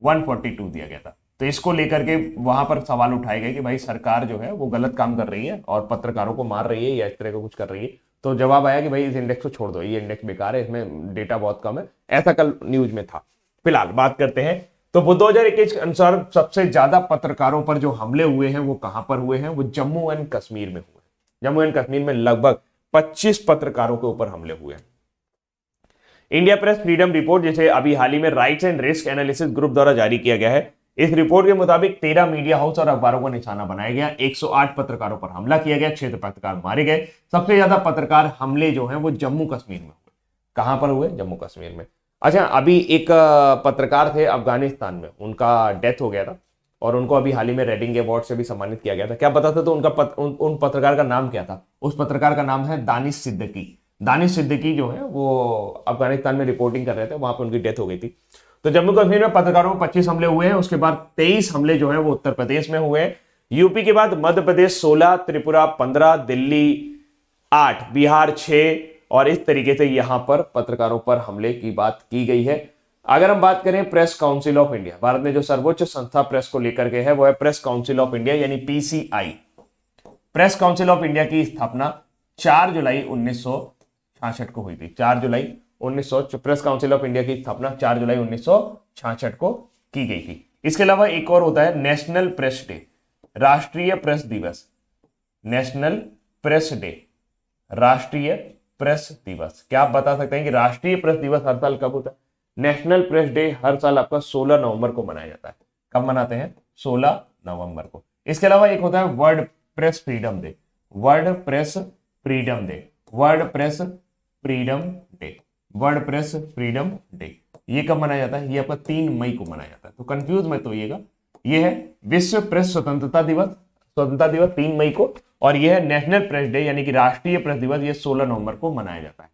142 दिया गया था तो इसको लेकर के वहां पर सवाल उठाए गए कि भाई सरकार जो है वो गलत काम कर रही है और पत्रकारों को मार रही है या इस तरह का कुछ कर रही है तो जवाब आया कि भाई इस इंडेक्स को छोड़ दो ये इंडेक्स बेकार है इसमें डेटा बहुत कम है ऐसा कल न्यूज में था फिलहाल बात करते हैं तो वो 2021 के अनुसार सबसे ज्यादा पत्रकारों पर जो हमले हुए हैं वो कहां पर हुए हैं वो जम्मू एंड कश्मीर में हुए जम्मू एंड कश्मीर में लगभग 25 पत्रकारों के ऊपर हमले हुए इंडिया प्रेस फ्रीडम रिपोर्ट जिसे अभी हाल ही में rights and risk analysis group द्वारा जारी किया गया है इस रिपोर्ट के मुताबिक तेरह मीडिया हाउस और अखबारों को निशाना बनाया गया 108 पत्रकारों पर हमला किया गया क्षेत्र पत्रकार मारे गए सबसे ज्यादा पत्रकार हमले जो हैं वो जम्मू कश्मीर में हुए कहां पर हुए जम्मू कश्मीर में अच्छा अभी एक पत्रकार थे अफगानिस्तान में उनका डेथ हो गया था और उनको अभी हाल ही में रेडिंग अवार्ड से भी सम्मानित किया गया था क्या पता था तो उनका पत, उन, उन पत्रकार का नाम क्या था उस पत्रकार का नाम है दानिश सिद्दकी दानिश सिद्दकी जो है वो अफगानिस्तान में रिपोर्टिंग कर रहे थे वहां पर उनकी डेथ हो गई थी तो जम्मू कश्मीर में पत्रकारों में पच्चीस हमले हुए हैं उसके बाद तेईस हमले जो है वो उत्तर प्रदेश में हुए यूपी के बाद मध्य प्रदेश सोलह त्रिपुरा पंद्रह दिल्ली आठ बिहार छह और इस तरीके से यहां पर पत्रकारों पर हमले की बात की गई है अगर हम बात करें Press Council of India Bharat में जो सर्वोच्च संस्था प्रेस को लेकर के है वो है प्रेस काउंसिल ऑफ इंडिया यानी PCI Press Council of India की स्थापना 4 जुलाई उन्नीस को हुई थी 4 जुलाई उन्नीस प्रेस काउंसिल ऑफ इंडिया की स्थापना 4 जुलाई उन्नीस को की गई थी इसके अलावा एक और होता है नेशनल प्रेस डे राष्ट्रीय प्रेस दिवस नेशनल प्रेस डे राष्ट्रीय प्रेस दिवस क्या आप बता सकते हैं कि राष्ट्रीय प्रेस दिवस हर साल कब होता है नेशनल प्रेस डे हर साल आपका 16 नवंबर को मनाया जाता है कब मनाते हैं 16 नवंबर को इसके अलावा एक होता है World Press Freedom Day World Press Freedom Day World Press Freedom Day World Press Freedom Day ये कब मनाया जाता है ये आपका तीन मई को मनाया जाता है तो कंफ्यूज मत होइएगा ये है विश्व प्रेस स्वतंत्रता दिवस स्वतंत्रता दिवस तीन मई को और यह है नेशनल प्रेस डे यानी कि राष्ट्रीय प्रेस दिवस ये सोलह नवंबर को मनाया जाता है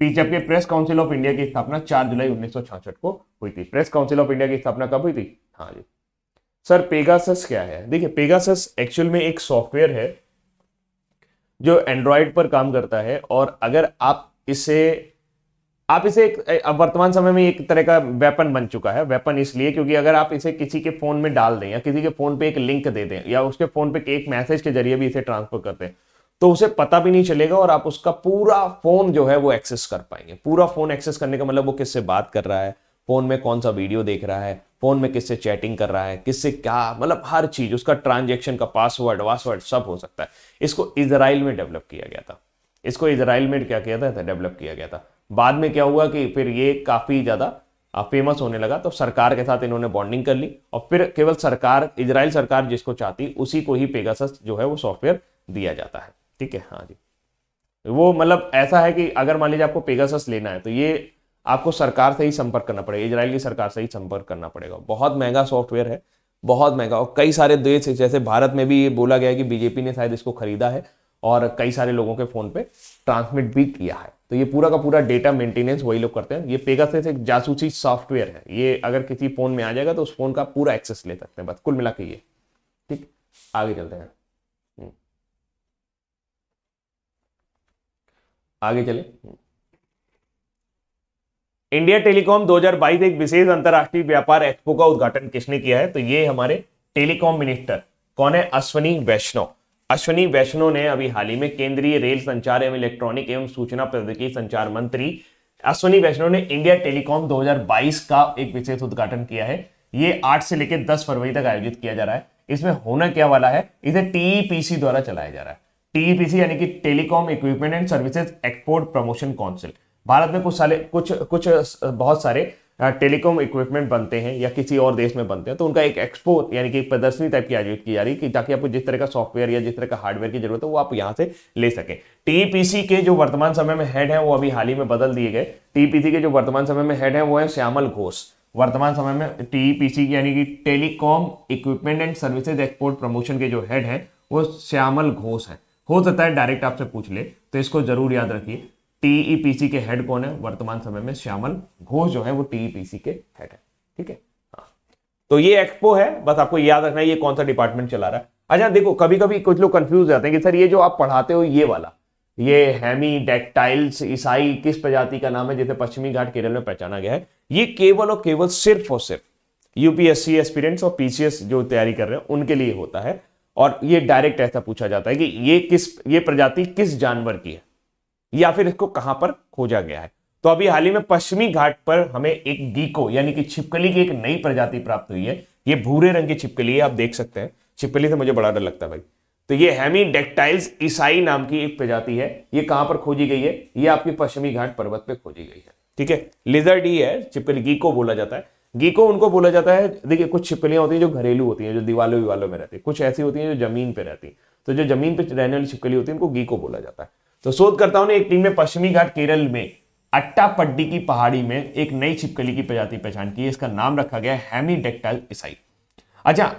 teacher Press Council of India की स्थापना 4 जुलाई 1966 को हुई थी प्रेस काउंसिल ऑफ इंडिया की स्थापना कब हुई थी हाँ जी सर पेगासस क्या है देखिए पेगासस एक्चुअल में एक सॉफ्टवेयर है जो एंड्रॉयड पर काम करता है और अगर आप इसे आप इसे एक वर्तमान समय में एक तरह का वेपन बन चुका है वेपन इसलिए क्योंकि अगर आप इसे किसी के फोन में डाल दें या किसी के फोन पे एक लिंक दे दें या उसके फोन पे एक मैसेज के जरिए भी इसे ट्रांसफर करते हैं तो उसे पता भी नहीं चलेगा और आप उसका पूरा फोन जो है वो एक्सेस कर पाएंगे पूरा फोन एक्सेस करने का मतलब वो किससे बात कर रहा है फोन में कौन सा वीडियो देख रहा है फोन में किससे चैटिंग कर रहा है किससे क्या मतलब हर चीज उसका ट्रांजेक्शन का पासवर्ड वासवर्ड सब हो सकता है इसको इसराइल में डेवलप किया गया था इसको इसराइल में क्या किया था डेवलप किया गया था बाद में क्या हुआ कि फिर ये काफी ज्यादा फेमस होने लगा तो सरकार के साथ इन्होंने बॉन्डिंग कर ली और फिर केवल सरकार इसराइल सरकार जिसको चाहती उसी को ही पेगासस जो है वो सॉफ्टवेयर दिया जाता है ठीक है हाँ जी वो मतलब ऐसा है कि अगर मान लीजिए आपको पेगासस लेना है तो ये आपको सरकार से ही संपर्क करना पड़ेगा इसराइल की सरकार से ही संपर्क करना पड़ेगा बहुत महंगा सॉफ्टवेयर है बहुत महंगा और कई सारे देश जैसे भारत में भी ये बोला गया है कि बीजेपी ने शायद इसको खरीदा है और कई सारे लोगों के फ़ोन पे ट्रांसमिट भी किया है तो ये पूरा का पूरा डेटा मेंटेनेंस वही लोग करते हैं ये पेगासस एक जासूसी सॉफ्टवेयर है ये अगर किसी फ़ोन में आ जाएगा तो उस फ़ोन का पूरा एक्सेस ले सकते हैं बस कुल मिला के ये ठीक आगे चलते हैं आगे चले इंडिया टेलीकॉम 2022 एक विशेष अंतरराष्ट्रीय व्यापार एक्सपो का उद्घाटन किसने किया है तो ये हमारे टेलीकॉम मिनिस्टर कौन है अश्वनी वैष्णव अश्वनी वैष्णव ने अभी हाल ही में केंद्रीय रेल संचार एवं इलेक्ट्रॉनिक एवं सूचना प्रौद्योगिकी संचार मंत्री अश्वनी वैष्णव ने इंडिया टेलीकॉम 2022 का एक विशेष उद्घाटन किया है ये 8 से लेकर 10 फरवरी तक आयोजित किया जा रहा है इसमें होना क्या वाला है इसे टीईपीसी द्वारा चलाया जा रहा है टीईपीसी यानी कि telecom equipment and services export promotion council Bharat में कुछ साले कुछ कुछ बहुत सारे टेलीकॉम इक्विपमेंट बनते हैं या किसी और देश में बनते हैं तो उनका एक एक्सपो यानी कि एक प्रदर्शनी टाइप की आयोजित की जा रही है कि ताकि आपको जिस तरह का सॉफ्टवेयर या जिस तरह का हार्डवेयर की जरूरत है वो आप यहाँ से ले सकें टीपीसी के जो वर्तमान समय में हेड है वो अभी हाल ही में बदल दिए गए टीपीसी के जो वर्तमान समय में हेड है वो है श्यामल घोष वर्तमान समय में टीपीसी यानी कि telecom equipment and services export promotion के जो हेड है वो श्यामल घोष है हो सकता है डायरेक्ट आपसे पूछ ले तो इसको जरूर याद रखिए टीईपीसी e के हेड कौन है वर्तमान समय में श्यामल घोष जो है वो टीईपीसी e के हेड है ठीक है हाँ। तो ये एक्सपो है बस आपको याद रखना है ये कौन सा डिपार्टमेंट चला रहा है अच्छा देखो कभी कभी कुछ लोग कंफ्यूज रहते हैं कि सर ये जो आप पढ़ाते हो ये वाला ये हैमी डेक्टाइल्स ईसाई किस प्रजाति का नाम है जिसे पश्चिमी घाट केरल में पहचाना गया है ये केवल और केवल सिर्फ और सिर्फ यूपीएससी एस्पिरेंट्स और पीसीएस जो तैयारी कर रहे हैं उनके लिए होता है और ये डायरेक्ट ऐसा पूछा जाता है कि ये किस ये प्रजाति किस जानवर की है या फिर इसको कहां पर खोजा गया है तो अभी हाल ही में पश्चिमी घाट पर हमें एक गीको यानी कि छिपकली की एक नई प्रजाति प्राप्त हुई है ये भूरे रंग की छिपकली है आप देख सकते हैं छिपकली से मुझे बड़ा डर लगता है भाई तो ये हैमी डेक्टाइल्स ईसाई नाम की एक प्रजाति है ये कहां पर खोजी गई है ये आपकी पश्चिमी घाट पर्वत पर खोजी गई है ठीक है लिजर्ड ही है छिपकली गीको बोला जाता है गीको उनको बोला जाता है देखिए कुछ छिपकलियां होती हैं जो घरेलू होती हैं जो दीवालों विवालों में रहती है कुछ ऐसी होती हैं जो जमीन पे रहती हैं तो जो जमीन पे रहने वाली छिपकली होती है उनको गीको बोला जाता है तो शोधकर्ताओं ने एक टीम में पश्चिमी घाट केरल में अट्टापड्डी की पहाड़ी में एक नई छिपकली की प्रजाति पहचान की इसका नाम रखा गया हेमीडेक्टाइल ईसाई अच्छा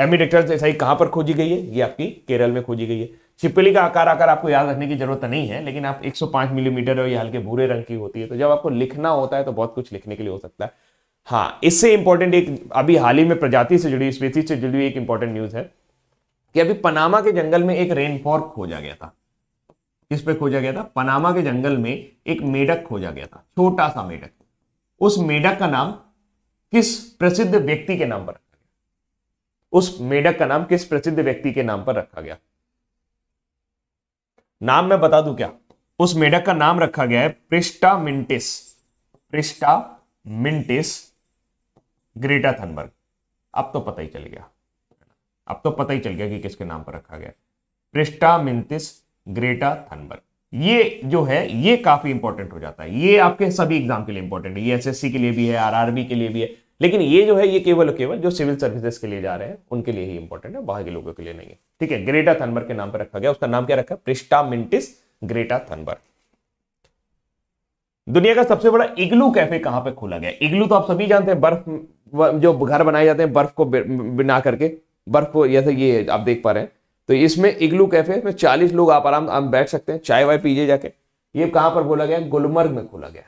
एमिडेक्टर्स ईसाई कहाँ पर खोजी गई है ये आपकी केरल में खोजी गई है छिपकली का आकार आकार आपको याद रखने की जरूरत नहीं है लेकिन आप 105 मिलीमीटर और ये हल्के भूरे रंग की होती है तो जब आपको लिखना होता है तो बहुत कुछ लिखने के लिए हो सकता है हाँ इससे इंपॉर्टेंट एक अभी हाल ही में प्रजाति से जुड़ी स्पीसीज से जुड़ी एक इंपॉर्टेंट न्यूज है कि अभी पनामा के जंगल में एक रेन खोजा गया था किस पे खोजा गया था पनामा के जंगल में एक मेढक खोजा गया था छोटा सा मेढक उस मेढक का नाम किस प्रसिद्ध व्यक्ति के नाम पर रखा गया उस मेढक का नाम किस प्रसिद्ध व्यक्ति के नाम पर रखा गया नाम मैं बता दू क्या उस मेढक का नाम रखा गया है प्रिस्टा मिंटिस प्रिस्टा मिंटिस ग्रेटा थनबर्ग अब तो पता ही चल गया अब तो पता ही चल गया कि किसके नाम पर रखा गया प्रिस्टा मिंतिस ग्रेटा थनबर्ग ये जो है ये काफी इंपॉर्टेंट हो जाता है ये आपके सभी एग्जाम के लिए इंपॉर्टेंट है ये एसएससी के लिए भी है आरआरबी के लिए भी है लेकिन ये जो है ये केवल केवल जो सिविल सर्विसेज के लिए जा रहे हैं उनके लिए ही इंपॉर्टेंट है बाहर के लोगों के लिए नहीं है ठीक है ग्रेटा थनबर्ग के नाम पर रखा गया उसका नाम क्या रखा प्रिस्टा मिंटिस ग्रेटा थनबर्ग दुनिया का सबसे बड़ा इग्लू कैफे कहां पर खोला गया इग्लू तो आप सभी जानते हैं बर्फ जो घर बनाए जाते हैं बर्फ को बिना करके बर्फ को जैसे ये आप देख पा रहे हैं तो इसमें इग्लू कैफे में चालीस लोग आप आराम आराम बैठ सकते हैं चाय वाय पीजिए जाके ये कहाँ पर खोला गया गुलमर्ग में खोला गया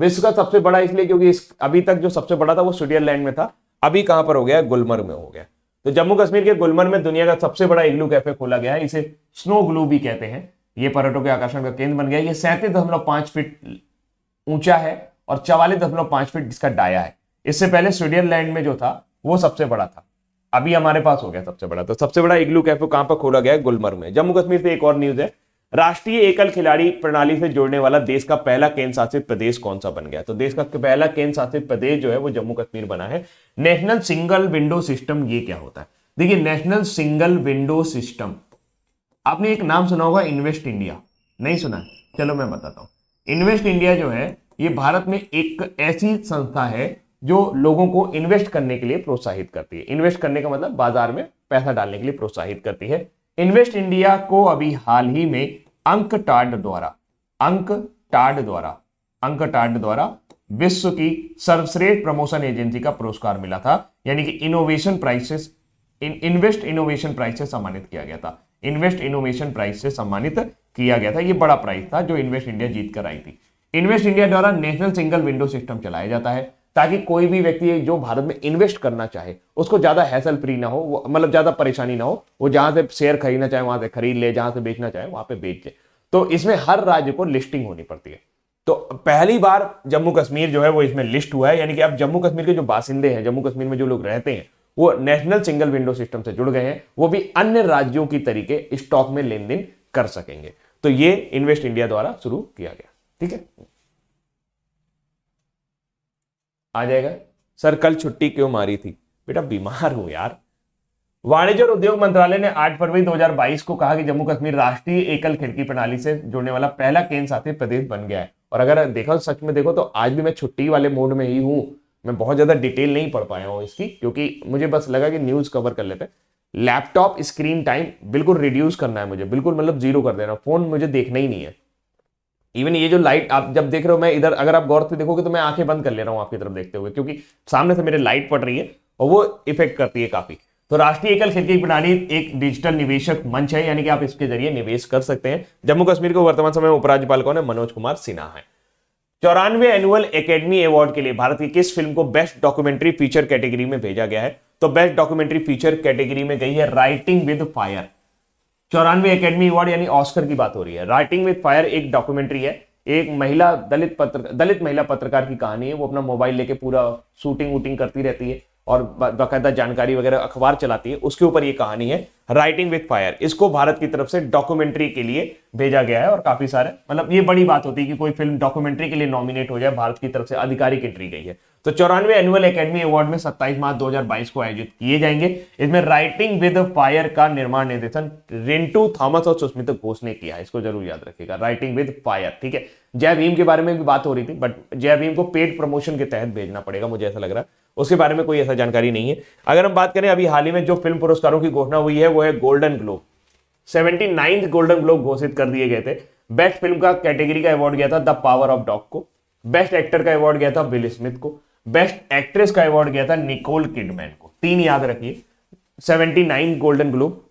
विश्व का सबसे बड़ा इसलिए क्योंकि इस अभी तक जो सबसे बड़ा था वो स्विट्जरलैंड में था अभी कहाँ पर हो गया गुलमर्ग में हो गया तो जम्मू कश्मीर के गुलमर्ग में दुनिया का सबसे बड़ा इग्लू कैफे खोला गया है इसे स्नो ग्लू भी कहते हैं ये पर्यटकों के आकर्षण का केंद्र बन गया ये सैंतीस दशमलव पांच फीट ऊंचा है और चवालीस दशमलव पांच फीट इसका डाया है इससे पहले स्विट्जरलैंड में जो था वो सबसे बड़ा था अभी हमारे पास हो गया सबसे बड़ा तो सबसे बड़ा इग्लू कैफे कहां पर खोला गया गुलमर्ग में जम्मू कश्मीर से एक और न्यूज है राष्ट्रीय एकल खिलाड़ी प्रणाली से जोड़ने वाला देश का पहला केंद्र शासित प्रदेश कौन सा बन गया तो देश का पहला केंद्र शासित प्रदेश जो है वो जम्मू कश्मीर बना है नेशनल सिंगल विंडो सिस्टम ये क्या होता है देखिए नेशनल सिंगल विंडो सिस्टम आपने एक नाम सुना होगा इन्वेस्ट इंडिया नहीं सुना चलो मैं बताता हूं इन्वेस्ट इंडिया जो है ये भारत में एक ऐसी संस्था है जो लोगों को इन्वेस्ट करने के लिए प्रोत्साहित करती है इन्वेस्ट करने का मतलब बाजार में पैसा डालने के लिए प्रोत्साहित करती है इन्वेस्ट इंडिया को अभी हाल ही में अंक टाड द्वारा अंक टाड द्वारा अंक टाड द्वारा विश्व की सर्वश्रेष्ठ प्रमोशन एजेंसी का पुरस्कार मिला था यानी कि innovation prizes in invest innovation prize से सम्मानित किया गया था इन्वेस्ट इनोवेशन प्राइस से सम्मानित किया गया था यह बड़ा प्राइस था जो इन्वेस्ट इंडिया जीत कर आई थी इन्वेस्ट इंडिया द्वारा नेशनल सिंगल विंडो सिस्टम चलाया जाता है ताकि कोई भी व्यक्ति जो भारत में इन्वेस्ट करना चाहे उसको ज्यादा हैसल फ्री ना हो मतलब ज्यादा परेशानी ना हो वो जहां से शेयर खरीदना चाहे वहां से खरीद ले जहां से बेचना चाहे वहां पे बेच ले तो इसमें हर राज्य को लिस्टिंग होनी पड़ती है तो पहली बार जम्मू कश्मीर जो है वो इसमें लिस्ट हुआ है यानी कि अब जम्मू कश्मीर के जो बासिंदे हैं जम्मू कश्मीर में जो लोग रहते हैं वो नेशनल सिंगल विंडो सिस्टम से जुड़ गए हैं वो भी अन्य राज्यों की तरीके स्टॉक में लेन देन कर सकेंगे तो ये इन्वेस्ट इंडिया द्वारा शुरू किया गया ठीक है आ जाएगा सर कल छुट्टी क्यों मारी थी बेटा बीमार हो यार वाणिज्य और उद्योग मंत्रालय ने 8 फरवरी 2022 को कहा कि जम्मू कश्मीर राष्ट्रीय एकल खिड़की प्रणाली से जुड़ने वाला पहला केंद्र साथी प्रदेश बन गया है और अगर देखो सच में देखो तो आज भी मैं छुट्टी वाले मोड में ही हूं मैं बहुत ज्यादा डिटेल नहीं पढ़ पाया हूँ इसकी क्योंकि मुझे बस लगा कि न्यूज कवर कर लेते लैपटॉप स्क्रीन टाइम बिल्कुल रिड्यूस करना है मुझे बिल्कुल मतलब जीरो कर देना फोन मुझे देखना ही नहीं है इवन ये जो लाइट आप जब देख रहे हो मैं इधर अगर आप गौर से देखोगे तो मैं आंखें बंद कर ले रहा हूँ आपकी तरफ देखते हुए क्योंकि सामने से मेरे लाइट पड़ रही है और वो इफेक्ट करती है काफी तो राष्ट्रीय एकल की प्रणाली एक डिजिटल निवेशक मंच है यानी कि आप इसके जरिए निवेश कर सकते हैं जम्मू कश्मीर के वर्तमान समय उपराज्यपाल कौन है मनोज कुमार सिन्हा है चौरानवे एनुअल एकेडमी अवार्ड के लिए भारत की किस फिल्म को बेस्ट डॉक्यूमेंट्री फीचर कैटेगरी में भेजा गया है तो बेस्ट डॉक्यूमेंट्री फीचर कैटेगरी में गई है राइटिंग विद फायर चौरानवे एकेडमी अवार्ड यानी ऑस्कर की बात हो रही है राइटिंग विद फायर एक डॉक्यूमेंट्री है एक महिला दलित पत्र दलित महिला पत्रकार की कहानी है वो अपना मोबाइल लेके पूरा शूटिंग वूटिंग करती रहती है और बाकायदा जानकारी वगैरह अखबार चलाती है उसके ऊपर ये कहानी है राइटिंग विथ फायर इसको भारत की तरफ से डॉक्यूमेंट्री के लिए भेजा गया है और काफी सारे मतलब ये बड़ी बात होती है कि कोई फिल्म डॉक्यूमेंट्री के लिए नॉमिनेट हो जाए भारत की तरफ से आधिकारिक एंट्री गई है तो चौरानवे एनुअल अकेडमी अवार्ड में 27 मार्च 2022 को आयोजित किए जाएंगे इसमें राइटिंग विद फायर का निर्माण निर्देशन रिंटू थॉमस और सुस्मित घोष ने किया इसको जरूर याद रखिएगा राइटिंग विद फायर ठीक है जय भीम के बारे में भी बात हो रही थी बट जय भीम को पेड प्रमोशन के तहत भेजना पड़ेगा मुझे ऐसा लग रहा है उसके बारे में कोई ऐसा जानकारी नहीं है अगर हम बात करें अभी हाल ही में जो फिल्म पुरस्कारों की घोषणा हुई है वो है Golden Globe seventy ninth Golden Globe घोषित कर दिए गए थे बेस्ट फिल्म का कैटेगरी का अवार्ड गया था द पावर ऑफ डॉग को बेस्ट एक्टर का अवार्ड गया था बिल स्मिथ को बेस्ट एक्ट्रेस का अवार्ड गया था निकोल किडमैन को तीन याद रखिए seventy nine Golden Globe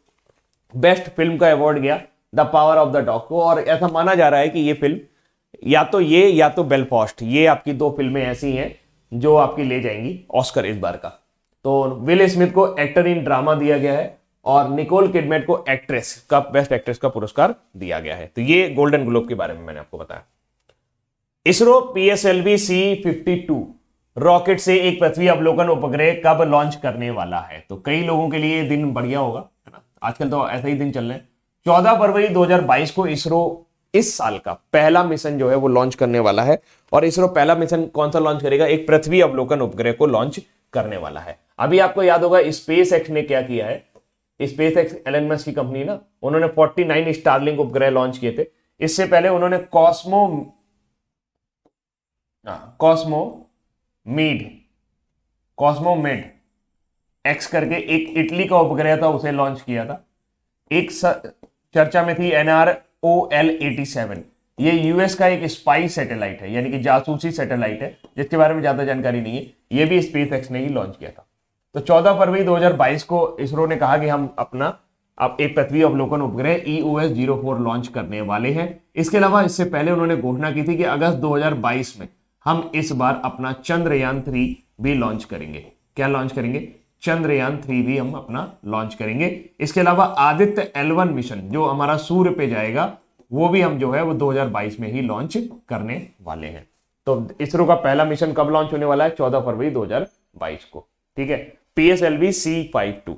best film का अवार्ड गया the Power of the Dog को और ऐसा माना जा रहा है कि ये फिल्म या तो ये या तो बेलफॉस्ट ये आपकी दो फिल्में ऐसी हैं जो आपकी ले जाएंगी ऑस्कर इस बार का तो विल स्मिथ को एक्टर इन ड्रामा दिया गया है और निकोल किडमेट को एक्ट्रेस का बेस्ट एक्ट्रेस का पुरस्कार दिया गया है तो ये गोल्डन ग्लोब के बारे में मैंने आपको बताया ISRO P S L C fifty two rocket से एक पृथ्वी अवलोकन उपग्रह कब लॉन्च करने वाला है तो कई लोगों के लिए दिन बढ़िया होगा है ना आजकल तो ऐसा ही दिन चल रहे हैं चौदह फरवरी 2022 को इसरो इस साल का पहला मिशन जो है वो लॉन्च करने वाला है और इसरो पहला मिशन कौन सा लॉन्च करेगा एक पृथ्वी अवलोकन उपग्रह को लॉन्च करने वाला है अभी आपको याद होगा स्पेस एक्स ने क्या किया है स्पेस एक्स एलएनमस की कंपनी ना उन्होंने 49 स्टारलिंग उपग्रह लॉन्च किए थे इससे पहले उन्होंने Cosmo Cosmo Mead Cosmo Med X करके एक इटली का उपग्रह था उसे लॉन्च किया था एक चर्चा में थी NR O L eighty seven ये यूएस का एक स्पाई सैटेलाइट है यानी कि जासूसी सैटेलाइट है जिसके बारे में ज्यादा जानकारी नहीं है ये भी स्पेस एक्स ने ही लॉन्च किया था तो 14 फरवरी 2022 को इसरो ने कहा कि हम अपना अब एक पृथ्वी अवलोकन उपग्रह E O S zero four launch करने वाले हैं इसके अलावा इससे पहले उन्होंने घोषणा की थी कि अगस्त 2022 में हम इस बार अपना चंद्रयान थ्री भी लॉन्च करेंगे क्या लॉन्च करेंगे चंद्रयान थ्री भी हम अपना लॉन्च करेंगे इसके अलावा आदित्य एल मिशन जो हमारा सूर्य पे जाएगा वो भी हम जो है वो 2022 में ही लॉन्च करने वाले हैं तो इसरो का पहला मिशन कब लॉन्च होने वाला है 14 फरवरी 2022 को ठीक है P S L V C five two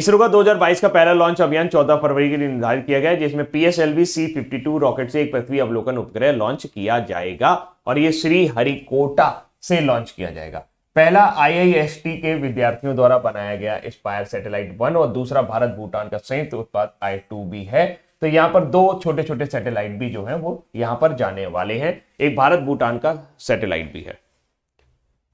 ISRO का 2022 का पहला लॉन्च अभियान 14 फरवरी के लिए निर्धारित किया गया है जिसमें P S L V C fifty two rocket से एक पृथ्वी अवलोकन उपग्रह लॉन्च किया जाएगा और ये श्री हरिकोटा से लॉन्च किया जाएगा पहला आईआईएसटी के विद्यार्थियों द्वारा बनाया गया स्पायर सैटेलाइट वन और दूसरा भारत भूटान का संयुक्त उत्पाद आई टू बी है तो यहाँ पर दो छोटे छोटे सैटेलाइट भी जो है वो यहां पर जाने वाले हैं एक भारत भूटान का सैटेलाइट भी है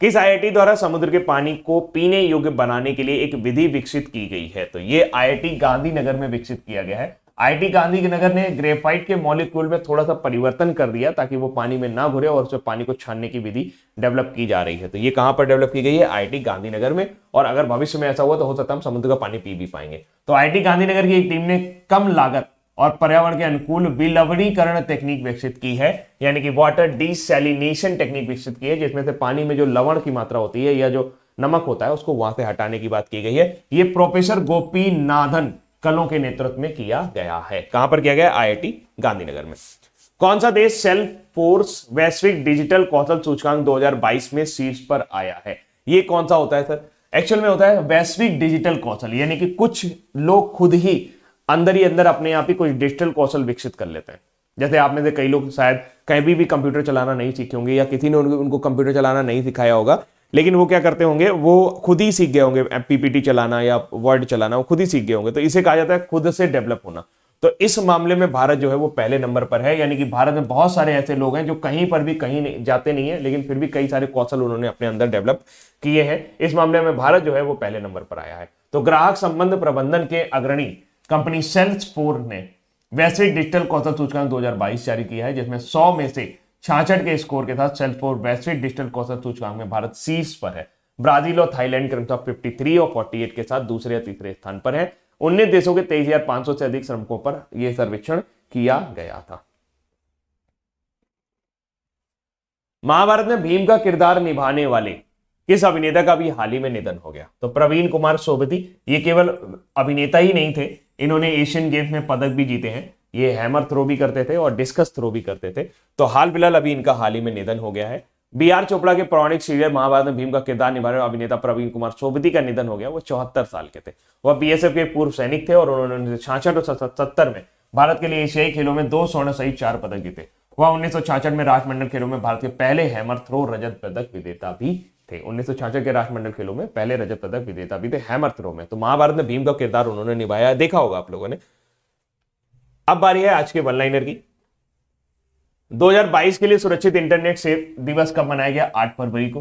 किस आईआईटी द्वारा समुद्र के पानी को पीने योग्य बनाने के लिए एक विधि विकसित की गई है तो ये आईआईटी गांधीनगर में विकसित किया गया है आईआईटी गांधीनगर ने ग्रेफाइट के मॉलिक्यूल में थोड़ा सा परिवर्तन कर दिया ताकि वो पानी में ना घुरे और उसमें पानी को छानने की विधि डेवलप की जा रही है तो ये कहां पर डेवलप की गई है आईटी गांधीनगर में और अगर भविष्य में ऐसा हुआ तो हो सकता है हम समुद्र का पानी पी भी पाएंगे तो आईआईटी गांधीनगर की एक टीम ने कम लागत और पर्यावरण के अनुकूल विलवणीकरण तकनीक विकसित की है यानी कि वाटर डिसेलिनेशन टेक्निक विकसित की है जिसमें से पानी में जो लवण की मात्रा होती है या जो नमक होता है उसको वहां से हटाने की बात की गई है ये प्रोफेसर गोपी नाथन कलों के नेतृत्व में किया गया है कहां पर किया गया आईआईटी गांधीनगर में कौन सा देश सेल फोर्स वैश्विक डिजिटल कौशल सूचकांक 2022 में शीर्ष पर आया है ये कौन सा होता है सर एक्चुअल में होता है वैश्विक डिजिटल कौशल यानी कि कुछ लोग खुद ही अंदर ही अंदर अपने आप ही कुछ डिजिटल कौशल विकसित कर लेते हैं जैसे आप में से कई लोग शायद कहीं भी, भी कंप्यूटर चलाना नहीं सीखे होंगे या किसी ने उनको उनको कंप्यूटर चलाना नहीं सिखाया होगा लेकिन वो क्या करते होंगे वो खुद ही सीख गए होंगे पीपीटी चलाना या वर्ड चलाना वो खुद ही सीख गए होंगे तो इसे कहा जाता है खुद से डेवलप होना तो इस मामले में भारत जो है वो पहले नंबर पर है यानी कि भारत में बहुत सारे ऐसे लोग हैं जो कहीं पर भी कहीं नहीं, जाते नहीं है लेकिन फिर भी कई सारे कौशल उन्होंने अपने अंदर डेवलप किए हैं इस मामले में भारत जो है वो पहले नंबर पर आया है तो ग्राहक संबंध प्रबंधन के अग्रणी कंपनी सेल्स फोर ने वैसे डिजिटल कौशल सूचकांक दो जारी किया है जिसमें सौ में से छाछठ के स्कोर के साथ सेल्फ और वैश्विक डिजिटल कौशल सूचकांक में भारत शीर्ष पर है ब्राजील और थाईलैंड क्रमशः थ्री और एट के साथ दूसरे या तीसरे स्थान पर है उन्नीस देशों के सौ से अधिक श्रमिकों पर यह सर्वेक्षण किया गया था महाभारत में भीम का किरदार निभाने वाले किस अभिनेता का भी हाल ही में निधन हो गया तो प्रवीण कुमार सोबती ये केवल अभिनेता ही नहीं थे इन्होंने एशियन गेम्स में पदक भी जीते हैं ये हैमर थ्रो भी करते थे और डिस्कस थ्रो भी करते थे तो हाल फिलहाल अभी इनका हाल ही में निधन हो गया है बी आर चोपड़ा के पौराणिक सीरियल महाभारत में भीम का किरदार निभाने अभिनेता प्रवीण कुमार सोबती का निधन हो गया वो चौहत्तर साल के थे वह बीएसएफ के पूर्व सैनिक थे और उन्होंने छाछठ और सत्तर में भारत के लिए एशियाई खेलों में दो स्वर्ण सहित चार पदक जीते वह उन्नीस में राष्ट्रमंडल खेलों में भारत के पहले हैमर थ्रो रजत पदक विजेता भी थे उन्नीस के राष्ट्रमंडल खेलों में पहले रजत पदक विजेता भी थे हैमर थ्रो में तो महाभारत में भीम का किरदार उन्होंने निभाया देखा होगा आप लोगों ने अब बारी है आज के वन लाइनर की 2022 के लिए सुरक्षित इंटरनेट सेव दिवस कब मनाया गया 8 फरवरी को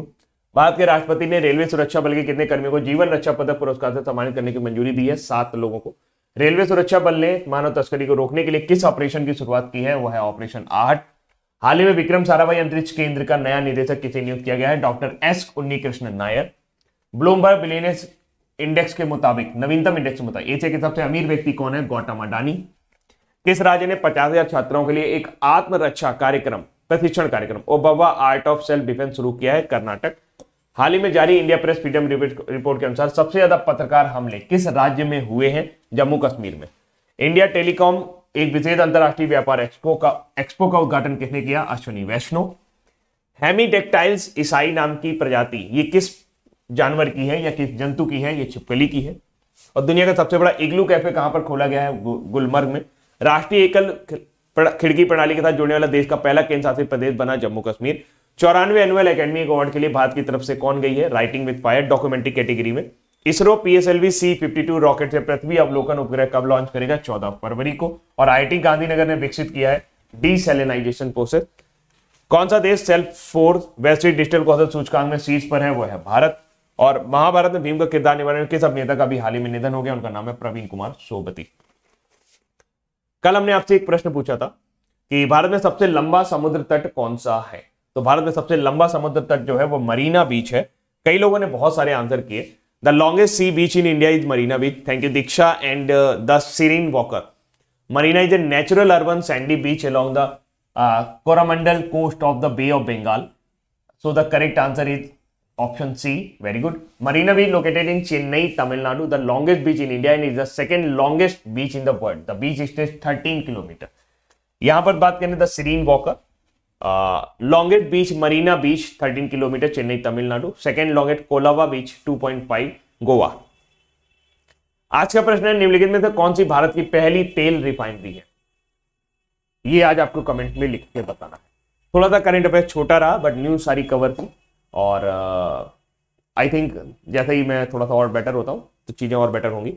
भारत के राष्ट्रपति ने रेलवे सुरक्षा बल के कितने कर्मियों को जीवन रक्षा पदक पुरस्कार से सम्मानित करने की मंजूरी दी है सात लोगों को रेलवे सुरक्षा बल ने मानव तस्करी को रोकने के लिए किस ऑपरेशन की शुरुआत की है वह है ऑपरेशन आठ हाल ही में विक्रम साराभाई अंतरिक्ष केंद्र का नया निदेशक किसे नियुक्त किया गया है doctor S Unni Krishnan Nair Bloomberg billionaires index के मुताबिक नवीनतम इंडेक्स के मुताबिक एशिया के सबसे अमीर व्यक्ति कौन है गौतम अडानी किस राज्य ने पचास हजार छात्रों के लिए एक आत्मरक्षा कार्यक्रम प्रशिक्षण कार्यक्रम Obavva art of self defence शुरू किया है कर्नाटक हाल ही में जारी इंडिया प्रेस फ्रीडम रिपोर्ट के अनुसार सबसे ज्यादा पत्रकार हमले किस राज्य में हुए हैं जम्मू कश्मीर में इंडिया टेलीकॉम एक विशेष अंतर्राष्ट्रीय व्यापार एक्सपो का एक्सपो का उद्घाटन किसने किया अश्विनी वैष्णो हेमी ईसाई नाम की प्रजाति ये किस जानवर की है या किस जंतु की है ये छिपकली की है और दुनिया का सबसे बड़ा इग्लू कैफे कहां पर खोला गया है गुलमर्ग में राष्ट्रीय एकल खिड़की प्रणाली के साथ जुड़ने वाला देश का पहला केंद्र शासित प्रदेश बना जम्मू कश्मीर चौरानवे एनुअल एकेडमी अवार्ड के लिए भारत की तरफ से कौन गई है writing with fire documentary category में ISRO PSLV C fifty two rocket से पृथ्वी अवलोकन उपग्रह कब लॉन्च करेगा चौदह फरवरी को और टी गांधीनगर ने विकसित किया है डीसेलेनाइजेशन प्रोसेस कौन सा देश सेल्फ फोर वेस्ट डिजिटल कौशल सूचकांक में शीर्ष पर है वो है भारत और महाभारत में भीम का किरदार निभाने किस अभिनेता का भी हाल ही में निधन हो गया उनका नाम है प्रवीण कुमार सोबती कल हमने आपसे एक प्रश्न पूछा था कि भारत में सबसे लंबा समुद्र तट कौन सा है तो भारत में सबसे लंबा समुद्र तट जो है वो मरीना बीच है कई लोगों ने बहुत सारे आंसर किए the longest sea beach in India is Marina beach thank you Diksha and the serene walker Marina is a natural urban sandy beach along the Coromandel coast of the bay of Bengal so the correct answer is option C very good Marina beach located in Chennai Tamil Nadu the longest beach in India and is the the longest beach in the world the beach beach thirteen kilometre यहां पर बात करें the serene walker longest beach Marina beach thirteen kilometre Chennai Tamil Nadu second longest Colva beach five Goa आज का प्रश्न है निम्नलिखित में से कौन सी भारत की पहली तेल रिफाइनरी है ये आज आपको कमेंट में लिख के बताना है थोड़ा सा करंट अफेयर छोटा रहा बट न्यूज सारी कवर थी और आई uh, थिंक जैसे ही मैं थोड़ा सा और बेटर होता हूँ तो चीज़ें और बेटर होंगी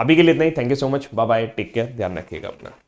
अभी के लिए इतना ही thank you so much bye bye take care ध्यान रखिएगा अपना